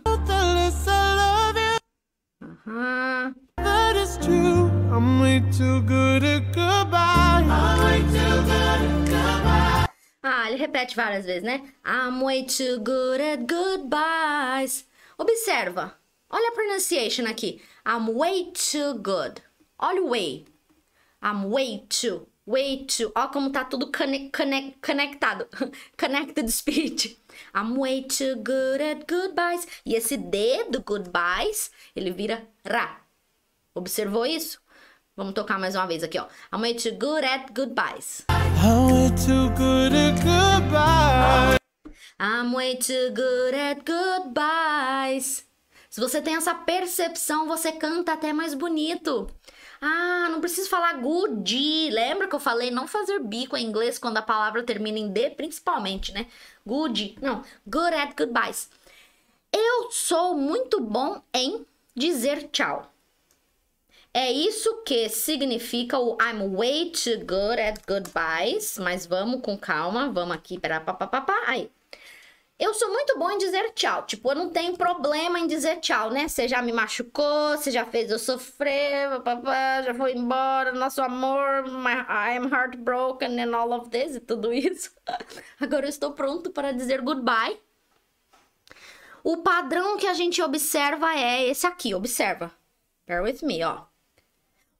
Aham. Uhum. I'm way too good at goodbye. I'm way too good at goodbye. Ah, ele repete várias vezes, né? I'm way too good at goodbyes. Observa. Olha a pronunciation aqui. I'm way too good. Olha o way. I'm way too. Way too. Olha como tá tudo conectado. (laughs) Connected speech. I'm way too good at goodbyes. E esse D do goodbyes, ele vira ra. Observou isso? Vamos tocar mais uma vez aqui, ó. I'm way too good at goodbyes. I'm way too good at goodbyes. I'm way too good at goodbyes. Se você tem essa percepção, você canta até mais bonito. Ah, não preciso falar good. Lembra que eu falei não fazer bico em inglês quando a palavra termina em D, principalmente, né? Good. Não, good at goodbyes. Eu sou muito bom em dizer tchau. É isso que significa o I'm way too good at goodbyes. Mas vamos com calma, vamos aqui, pera, pá, pá, pá, pá. Aí. Eu sou muito bom em dizer tchau. Tipo, eu não tenho problema em dizer tchau, né? Você já me machucou, você já fez eu sofrer, papapá, já foi embora, nosso amor, my, I'm heartbroken and all of this e tudo isso. (laughs) Agora eu estou pronto para dizer goodbye. O padrão que a gente observa é esse aqui, observa. Bear with me, ó.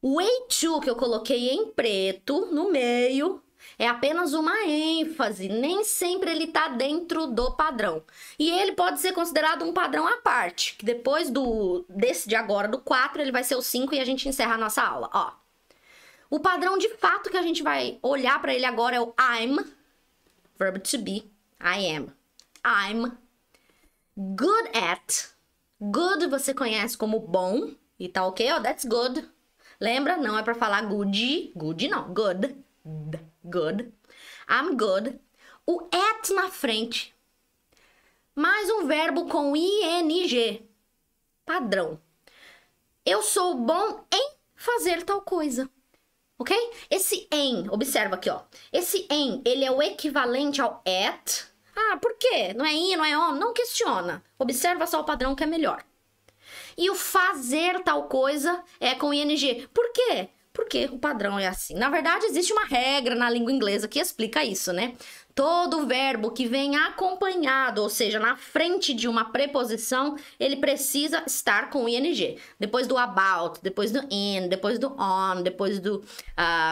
O Eichu que eu coloquei em preto no meio é apenas uma ênfase, nem sempre ele tá dentro do padrão. E ele pode ser considerado um padrão à parte, que depois do desse de agora, do 4, ele vai ser o 5 e a gente encerra a nossa aula, ó. O padrão de fato que a gente vai olhar para ele agora é o I'm, verbo to be, I am. I'm good at. Good você conhece como bom, e tá ok, ó, oh, that's good. Lembra? Não é para falar good, good não, good, good. I'm good. O at na frente. Mais um verbo com ing, padrão. Eu sou bom em fazer tal coisa. Ok? Esse em, observa aqui, ó. Esse em, ele é o equivalente ao at. Ah, por quê? Não é in, não é on? Não questiona. Observa só o padrão que é melhor. E o fazer tal coisa é com ING. Por quê? Porque o padrão é assim. Na verdade, existe uma regra na língua inglesa que explica isso, né? Todo verbo que vem acompanhado, ou seja, na frente de uma preposição, ele precisa estar com ing. Depois do about, depois do in, depois do on, depois do,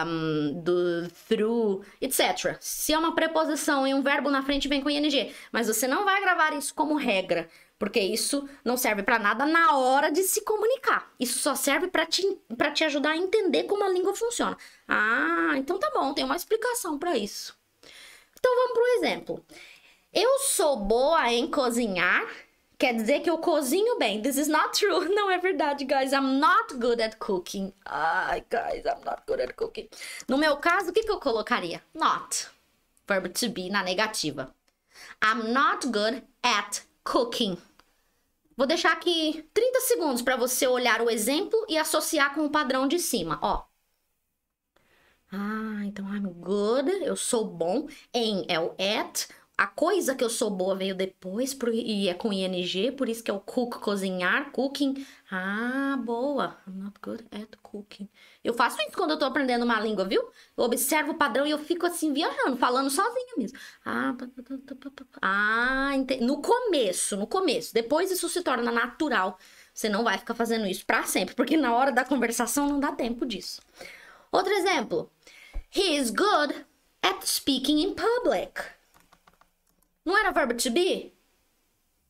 um, do through, etc. Se é uma preposição e um verbo na frente, vem com ing. Mas você não vai gravar isso como regra porque isso não serve para nada na hora de se comunicar. Isso só serve para te, pra te ajudar a entender como a língua funciona. Ah, então tá bom, tem uma explicação para isso. Então vamos para um exemplo. Eu sou boa em cozinhar. Quer dizer que eu cozinho bem. This is not true. (laughs) Não é verdade, guys. I'm not good at cooking. Ai, guys, I'm not good at cooking. No meu caso, o que, que eu colocaria? Not. Verbo to be na negativa. I'm not good at cooking. Vou deixar aqui 30 segundos para você olhar o exemplo e associar com o padrão de cima, ó. Ah, então I'm good, eu sou bom. Em é o at, a coisa que eu sou boa veio depois e é com ing, por isso que é o cook, cozinhar, cooking. Ah, boa. I'm not good at cooking. Eu faço isso quando eu tô aprendendo uma língua, viu? Eu observo o padrão e eu fico assim, viajando, falando sozinha mesmo. Ah, ah no começo, no começo. Depois isso se torna natural. Você não vai ficar fazendo isso para sempre, porque na hora da conversação não dá tempo disso. Outro exemplo. He is good at speaking in public. Não era verbo to be?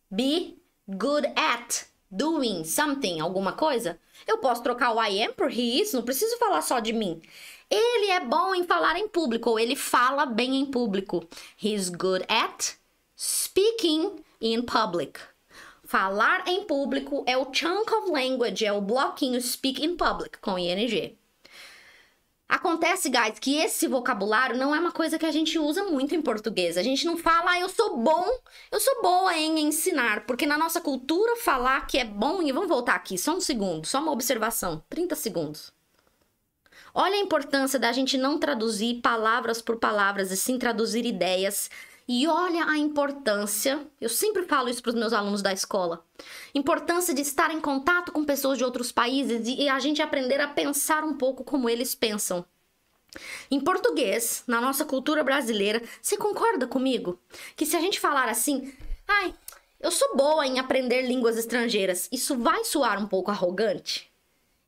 Be good at doing something, alguma coisa, eu posso trocar o I am por he is, não preciso falar só de mim. Ele é bom em falar em público, ou ele fala bem em público. He's good at speaking in public. Falar em público é o chunk of language, é o bloquinho speak in public com ing. Acontece, guys, que esse vocabulário não é uma coisa que a gente usa muito em português. A gente não fala, ah, eu sou bom, eu sou boa em ensinar. Porque na nossa cultura, falar que é bom. E vamos voltar aqui, só um segundo, só uma observação. 30 segundos. Olha a importância da gente não traduzir palavras por palavras, e sim traduzir ideias, e olha a importância, eu sempre falo isso para os meus alunos da escola, importância de estar em contato com pessoas de outros países e a gente aprender a pensar um pouco como eles pensam. Em português, na nossa cultura brasileira, você concorda comigo? Que se a gente falar assim, ai, eu sou boa em aprender línguas estrangeiras, isso vai soar um pouco arrogante?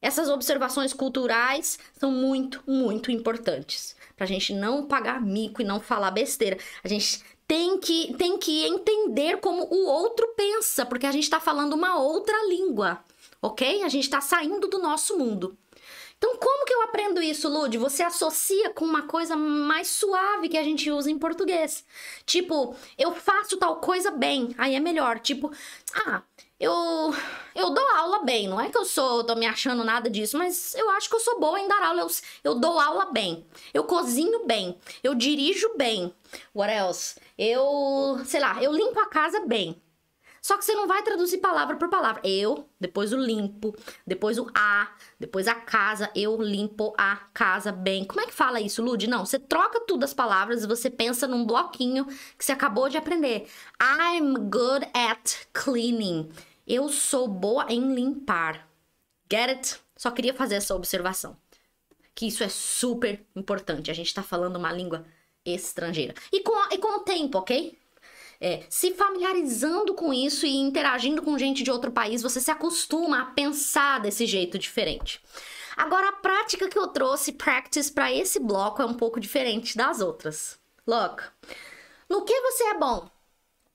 Essas observações culturais são muito, muito importantes. Pra gente não pagar mico e não falar besteira. A gente tem que, tem que entender como o outro pensa, porque a gente está falando uma outra língua, ok? A gente está saindo do nosso mundo. Então, como que eu aprendo isso, Lud? Você associa com uma coisa mais suave que a gente usa em português. Tipo, eu faço tal coisa bem, aí é melhor. Tipo, ah, eu eu dou aula bem, não é que eu sou, tô me achando nada disso, mas eu acho que eu sou boa em dar aula, eu, eu dou aula bem, eu cozinho bem, eu dirijo bem, what else? Eu, sei lá, eu limpo a casa bem. Só que você não vai traduzir palavra por palavra. Eu, depois o limpo, depois o a, depois a casa, eu limpo a casa bem. Como é que fala isso, Lud? Não, você troca tudo as palavras e você pensa num bloquinho que você acabou de aprender. I'm good at cleaning. Eu sou boa em limpar. Get it? Só queria fazer essa observação. Que isso é super importante. A gente está falando uma língua estrangeira. E com, e com o tempo, ok? É, se familiarizando com isso e interagindo com gente de outro país, você se acostuma a pensar desse jeito diferente. Agora, a prática que eu trouxe, practice, para esse bloco é um pouco diferente das outras. Look, no que você é bom?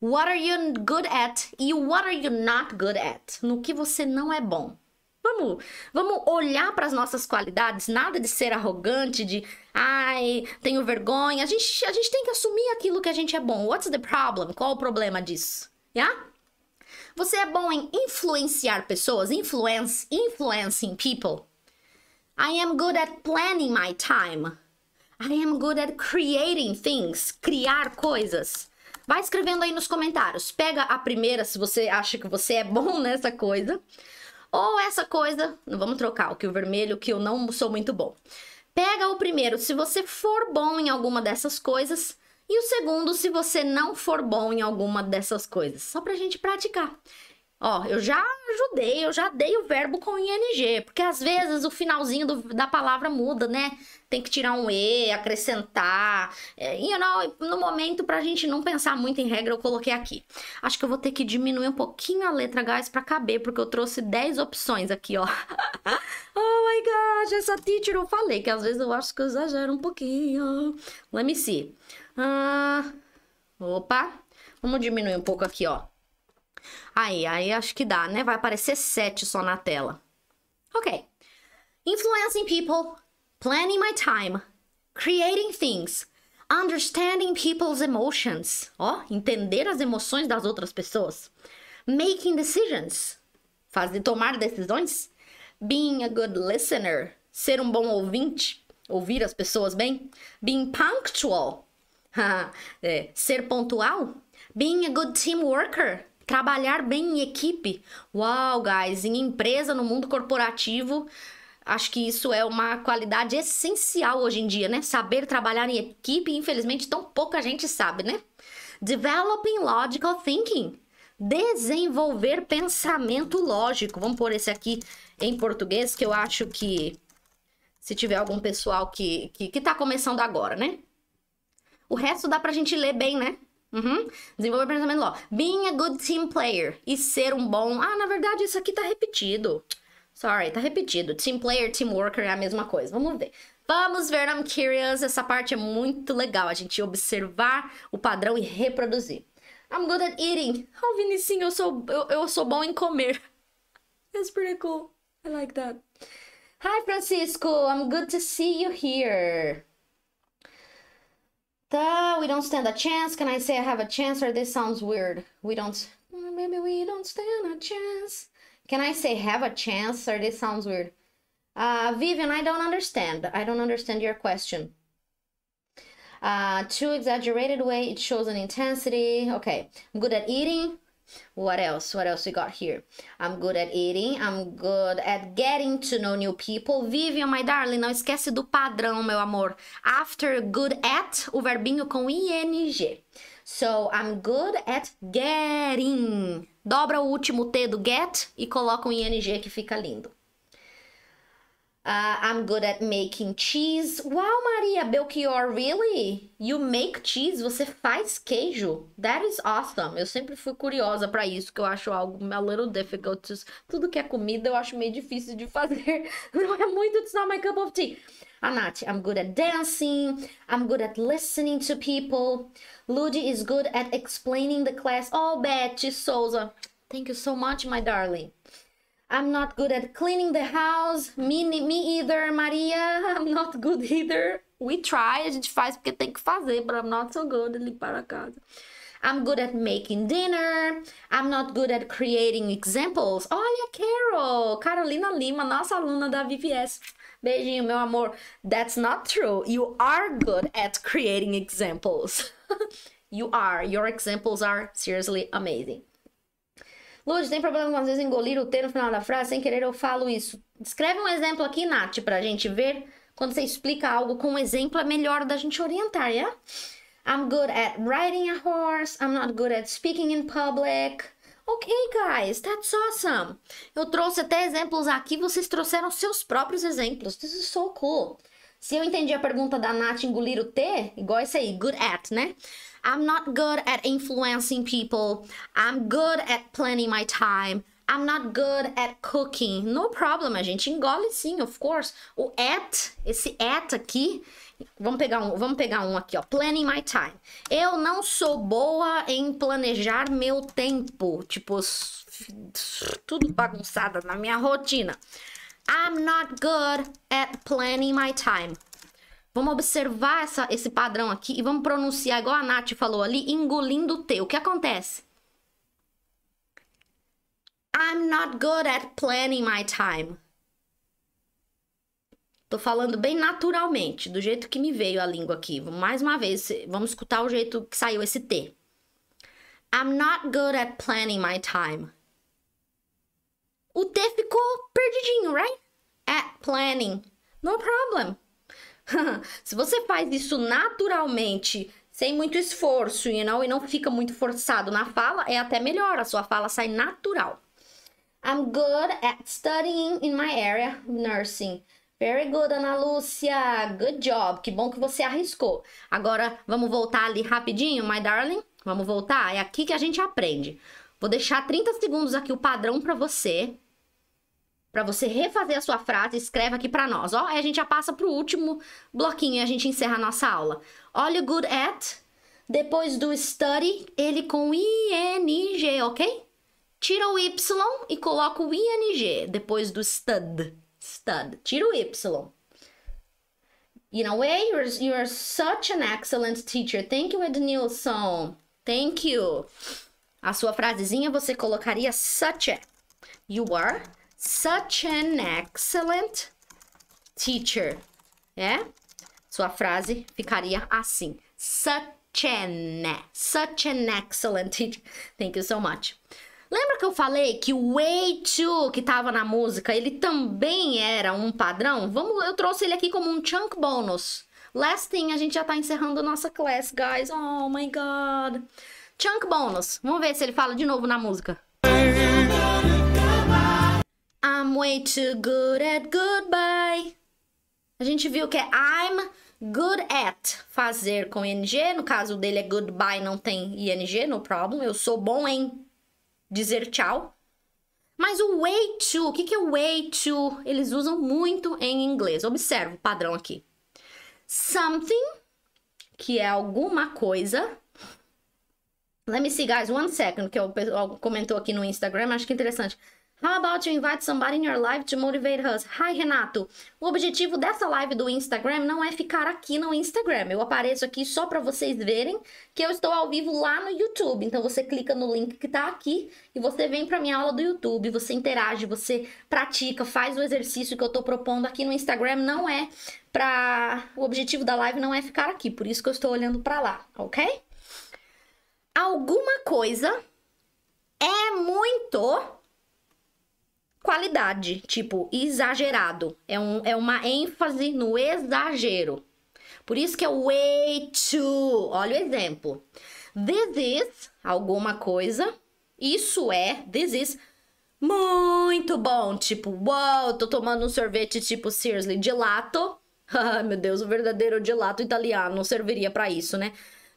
What are you good at e what are you not good at? No que você não é bom. Vamos, vamos olhar para as nossas qualidades, nada de ser arrogante, de ai, tenho vergonha. A gente, a gente tem que assumir aquilo que a gente é bom. What's the problem? Qual o problema disso? Yeah? Você é bom em influenciar pessoas, influence, influencing people. I am good at planning my time. I am good at creating things, criar coisas. Vai escrevendo aí nos comentários. Pega a primeira se você acha que você é bom (laughs) nessa coisa. Ou essa coisa, vamos trocar o que o vermelho, que eu não sou muito bom. Pega o primeiro se você for bom em alguma dessas coisas e o segundo se você não for bom em alguma dessas coisas, só pra gente praticar. Ó, eu já ajudei, eu já dei o verbo com ing, porque às vezes o finalzinho do, da palavra muda, né? Tem que tirar um e, acrescentar. É, you know, no momento, pra gente não pensar muito em regra, eu coloquei aqui. Acho que eu vou ter que diminuir um pouquinho a letra guys pra caber, porque eu trouxe 10 opções aqui, ó. (laughs) oh my gosh, essa teacher eu falei, que às vezes eu acho que eu exagero um pouquinho. Let me see. Ah, opa, vamos diminuir um pouco aqui, ó. Aí, aí acho que dá, né? Vai aparecer sete só na tela. Ok. Influencing people, planning my time, creating things, understanding people's emotions. Ó, entender as emoções das outras pessoas. Making decisions, fazer tomar decisões. Being a good listener, ser um bom ouvinte, ouvir as pessoas bem. Being punctual, (laughs) é, ser pontual. Being a good team worker, trabalhar bem em equipe. Uau, guys, em empresa, no mundo corporativo, acho que isso é uma qualidade essencial hoje em dia, né? Saber trabalhar em equipe, infelizmente, tão pouca gente sabe, né? Developing logical thinking. Desenvolver pensamento lógico. Vamos pôr esse aqui em português, que eu acho que se tiver algum pessoal que, que, que tá começando agora, né? O resto dá pra gente ler bem, né? Uhum. Desenvolver pensamento law. Being a good team player. E ser um bom. Ah, na verdade, isso aqui tá repetido. Sorry, tá repetido. Team player, team worker é a mesma coisa. Vamos ver. Vamos ver, I'm curious. Essa parte é muito legal. A gente observar o padrão e reproduzir. I'm good at eating. Oh, Vinicinho, eu sou, eu, eu sou bom em comer. (laughs) That's pretty cool. I like that. Hi, Francisco. I'm good to see you here. we don't stand a chance. Can I say I have a chance or this sounds weird? We don't, mm, maybe we don't stand a chance. Can I say have a chance or this sounds weird? Uh, Vivian, I don't understand. I don't understand your question. Uh, too exaggerated way, it shows an intensity. Okay, I'm good at eating. What else? What else we got here? I'm good at eating. I'm good at getting to know new people. Vivian, my darling, não esquece do padrão, meu amor. After good at, o verbinho com ing. So, I'm good at getting. Dobra o último T do get e coloca um ing que fica lindo. Uh, I'm good at making cheese. Wow, Maria Belchior, really? You make cheese? Você faz queijo? That is awesome. Eu sempre fui curiosa para isso, que eu acho algo a little difficult. To... Tudo que é comida eu acho meio difícil de (laughs) fazer. Não é muito, it's not my cup of tea. A Nath, I'm good at dancing. I'm good at listening to people. Ludi is good at explaining the class. Oh, Beth Souza. Thank you so much, my darling. I'm not good at cleaning the house. Me, me either, Maria. (laughs) I'm not good either. We try, a gente faz porque tem que fazer, but I'm not so good at limpar a casa. I'm good at making dinner. I'm not good at creating examples. Olha, Carol, Carolina Lima, nossa aluna da VPS. Beijinho, meu amor. That's not true. You are good at creating examples. (laughs) you are. Your examples are seriously amazing. Lud, tem problema às vezes engolir o T no final da frase? Sem querer eu falo isso. Escreve um exemplo aqui, Nath, pra gente ver. Quando você explica algo com um exemplo, é melhor da gente orientar, yeah? I'm good at riding a horse. I'm not good at speaking in public. Ok, guys, that's awesome. Eu trouxe até exemplos aqui, vocês trouxeram seus próprios exemplos. This is so cool. Se eu entendi a pergunta da Nath engolir o T, igual isso aí, good at, né? I'm not good at influencing people. I'm good at planning my time. I'm not good at cooking. No problem, a gente engole sim, of course. O at, esse at aqui, vamos pegar um, vamos pegar um aqui, ó. Planning my time. Eu não sou boa em planejar meu tempo, tipo tudo bagunçada na minha rotina. I'm not good at planning my time. Vamos observar essa, esse padrão aqui e vamos pronunciar igual a Nath falou ali, engolindo o T. O que acontece? I'm not good at planning my time. Tô falando bem naturalmente, do jeito que me veio a língua aqui. Mais uma vez, vamos escutar o jeito que saiu esse T. I'm not good at planning my time. O T ficou perdidinho, right? At planning. No problem. (laughs) Se você faz isso naturalmente, sem muito esforço you know, e não fica muito forçado na fala, é até melhor, a sua fala sai natural. I'm good at studying in my area of nursing. Very good, Ana Lúcia. Good job. Que bom que você arriscou. Agora vamos voltar ali rapidinho, my darling. Vamos voltar? É aqui que a gente aprende. Vou deixar 30 segundos aqui o padrão para você, para você refazer a sua frase, escreve aqui para nós, ó. Aí a gente já passa pro último bloquinho e a gente encerra a nossa aula. Olha o good at, depois do study, ele com ing, ok? Tira o y e coloca o ing depois do stud. Stud. Tira o y. In a way, you're, you're such an excellent teacher. Thank you, Ednilson. Thank you. A sua frasezinha você colocaria such a. You are Such an excellent teacher. É? Sua frase ficaria assim. Such an, such an excellent teacher. Thank you so much. Lembra que eu falei que o way to que estava na música, ele também era um padrão? Vamos, eu trouxe ele aqui como um chunk bonus. Last thing, a gente já está encerrando nossa class, guys. Oh my god. Chunk bonus. Vamos ver se ele fala de novo na música. I'm way too good at goodbye. A gente viu que é I'm good at fazer com ing, no caso dele é goodbye, não tem ing, no problem. Eu sou bom em dizer tchau. Mas o way to, o que, que é o way to? Eles usam muito em inglês. Observa o padrão aqui. Something, que é alguma coisa. Let me see, guys, one second, que o pessoal comentou aqui no Instagram, acho que é interessante. How about you invite somebody in your life to motivate us? Hi, Renato. O objetivo dessa live do Instagram não é ficar aqui no Instagram. Eu apareço aqui só para vocês verem que eu estou ao vivo lá no YouTube. Então você clica no link que está aqui e você vem para minha aula do YouTube, você interage, você pratica, faz o exercício que eu estou propondo aqui no Instagram, não é para o objetivo da live não é ficar aqui, por isso que eu estou olhando para lá, OK? Alguma coisa é muito qualidade, tipo, exagerado. É, um, é uma ênfase no exagero. Por isso que é way too. Olha o exemplo. This is alguma coisa. Isso é, this is muito bom. Tipo, uau, wow, tô tomando um sorvete tipo seriously gelato (laughs) ah, meu Deus, o verdadeiro gelato italiano serviria para isso, né?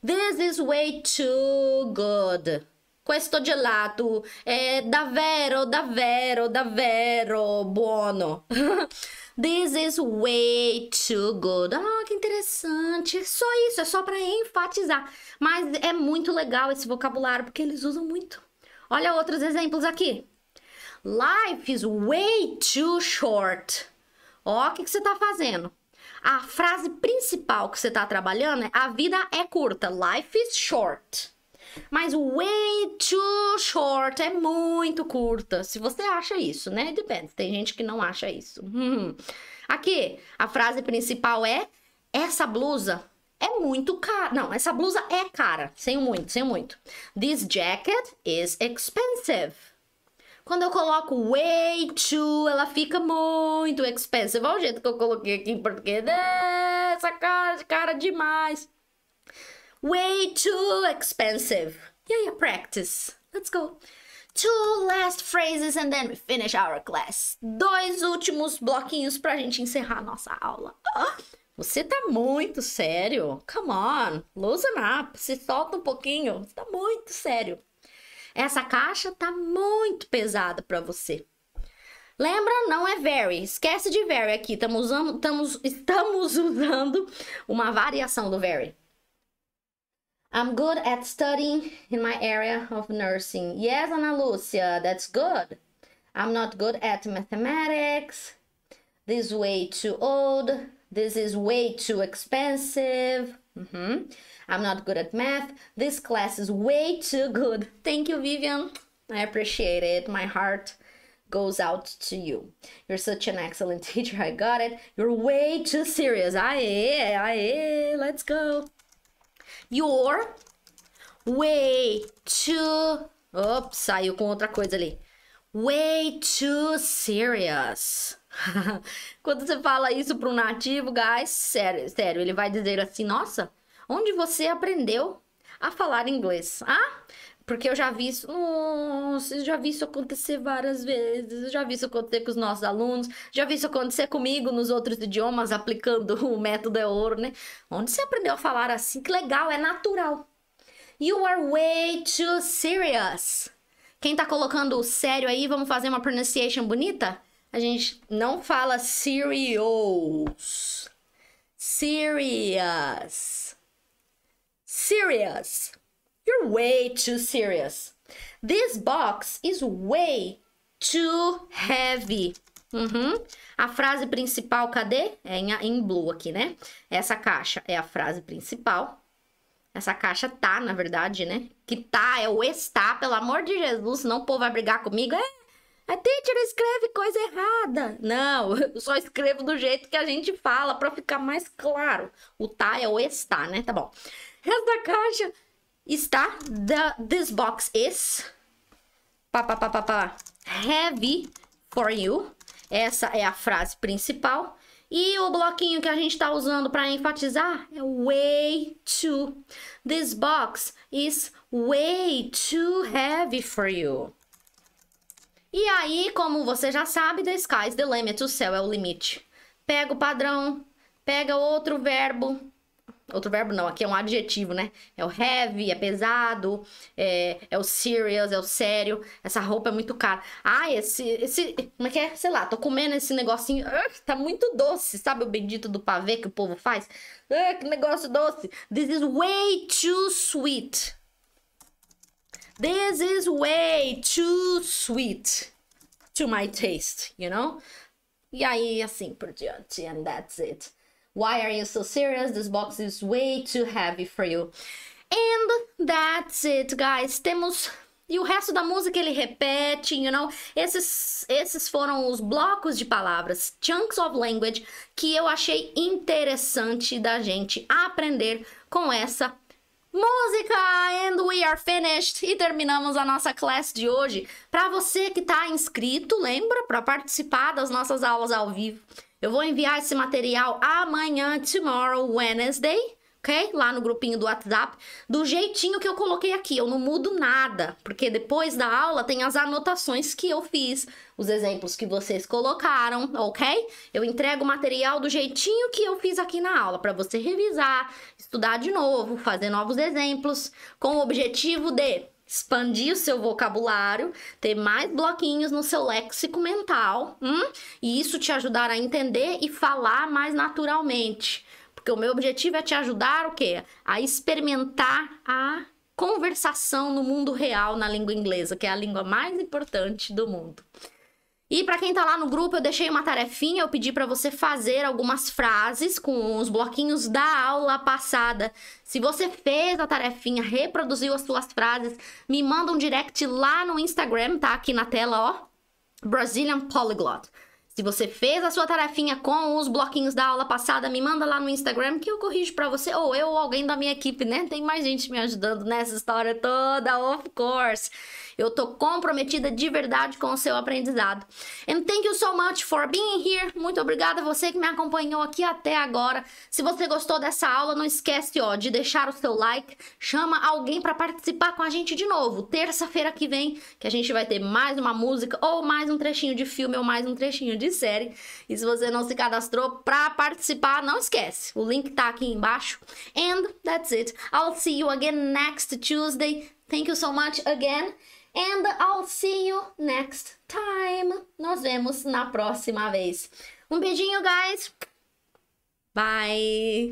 This is way too good questo gelato è davvero, davvero, davvero buono. (laughs) This is way too good. Ah, que interessante. É só isso, é só para enfatizar. Mas é muito legal esse vocabulário porque eles usam muito. Olha outros exemplos aqui. Life is way too short. Ó, o que, que você tá fazendo? A frase principal que você tá trabalhando é a vida é curta. Life is short. Mas way too short é muito curta. Se você acha isso, né? Depende. Tem gente que não acha isso. Hum. Aqui, a frase principal é: essa blusa é muito cara. Não, essa blusa é cara. Sem muito, sem muito. This jacket is expensive. Quando eu coloco way too, ela fica muito expensive. Olha o jeito que eu coloquei aqui em português. Essa cara, cara demais. Way too expensive. Yeah, yeah, practice. Let's go. Two last phrases and then we finish our class. Dois últimos bloquinhos pra gente encerrar nossa aula. você tá muito sério. Come on, loosen up. Se solta um pouquinho. Você tá muito sério. Essa caixa tá muito pesada pra você. Lembra, não é very. Esquece de very aqui. Tamo usando, tamo, (laughs) estamos usando uma variação do very. I'm good at studying in my area of nursing. Yes, Ana Lucia, that's good. I'm not good at mathematics. This way too old. This is way too expensive. Mm -hmm. I'm not good at math. This class is way too good. Thank you, Vivian. I appreciate it. My heart goes out to you. You're such an excellent (laughs) teacher. I got it. You're way too serious. Aye, aye, let's go. your way to. Ops, saiu com outra coisa ali. Way too serious. (laughs) Quando você fala isso para um nativo, guys, sério, sério, ele vai dizer assim: Nossa, onde você aprendeu a falar inglês? Ah, porque eu já vi isso, nossa, eu já vi isso acontecer várias vezes, eu já vi isso acontecer com os nossos alunos, já vi isso acontecer comigo nos outros idiomas, aplicando (laughs) o método é ouro, né? Onde você aprendeu a falar assim? Que legal, é natural. You are way too serious. Quem tá colocando o sério aí, vamos fazer uma pronunciation bonita? A gente não fala serious. Serious. Serious. You're way too serious. This box is way too heavy. Uhum. A frase principal, cadê? É em, em blue aqui, né? Essa caixa é a frase principal. Essa caixa tá, na verdade, né? Que tá, é o está, pelo amor de Jesus, senão o povo vai brigar comigo. É, a é teacher escreve coisa errada. Não, (laughs) eu só escrevo do jeito que a gente fala, para ficar mais claro. O tá é o está, né? Tá bom. Essa caixa está the, this box is pa pa pa pa pa heavy for you. Essa é a frase principal. E o bloquinho que a gente está usando para enfatizar é way too. This box is way too heavy for you. E aí, como você já sabe, the sky is the limit, o céu é o limite. Pega o padrão, pega outro verbo, Outro verbo não, aqui é um adjetivo, né? É o heavy, é pesado, é, é o serious, é o sério. Essa roupa é muito cara. Ah, esse, esse. Como é que é? Sei lá, tô comendo esse negocinho. Uh, tá muito doce. Sabe o bendito do pavê que o povo faz? Uh, que negócio doce. This is way too sweet. This is way too sweet to my taste, you know? E aí, assim por diante. And that's it. Why are you so serious? This box is way too heavy for you. And that's it, guys. Temos e o resto da música ele repete, you know? Esses, esses foram os blocos de palavras, chunks of language, que eu achei interessante da gente aprender com essa música. And we are finished! E terminamos a nossa classe de hoje. Para você que está inscrito, lembra? Para participar das nossas aulas ao vivo eu vou enviar esse material amanhã, tomorrow, Wednesday, ok? Lá no grupinho do WhatsApp, do jeitinho que eu coloquei aqui. Eu não mudo nada, porque depois da aula tem as anotações que eu fiz, os exemplos que vocês colocaram, ok? Eu entrego o material do jeitinho que eu fiz aqui na aula, para você revisar, estudar de novo, fazer novos exemplos, com o objetivo de expandir o seu vocabulário, ter mais bloquinhos no seu léxico mental, hum? e isso te ajudar a entender e falar mais naturalmente. Porque o meu objetivo é te ajudar o quê? A experimentar a conversação no mundo real na língua inglesa, que é a língua mais importante do mundo. E para quem tá lá no grupo, eu deixei uma tarefinha, eu pedi para você fazer algumas frases com os bloquinhos da aula passada. Se você fez a tarefinha, reproduziu as suas frases, me manda um direct lá no Instagram, tá aqui na tela, ó. Brazilian Polyglot. Se você fez a sua tarefinha com os bloquinhos da aula passada, me manda lá no Instagram que eu corrijo para você, ou eu ou alguém da minha equipe, né? Tem mais gente me ajudando nessa história toda, of course. Eu tô comprometida de verdade com o seu aprendizado. And thank you so much for being here. Muito obrigada a você que me acompanhou aqui até agora. Se você gostou dessa aula, não esquece, ó, de deixar o seu like. Chama alguém para participar com a gente de novo. Terça-feira que vem, que a gente vai ter mais uma música ou mais um trechinho de filme ou mais um trechinho de série. E se você não se cadastrou para participar, não esquece. O link tá aqui embaixo. And that's it. I'll see you again next Tuesday. Thank you so much again. And I'll see you next time. Nos vemos na próxima vez. Um beijinho, guys. Bye.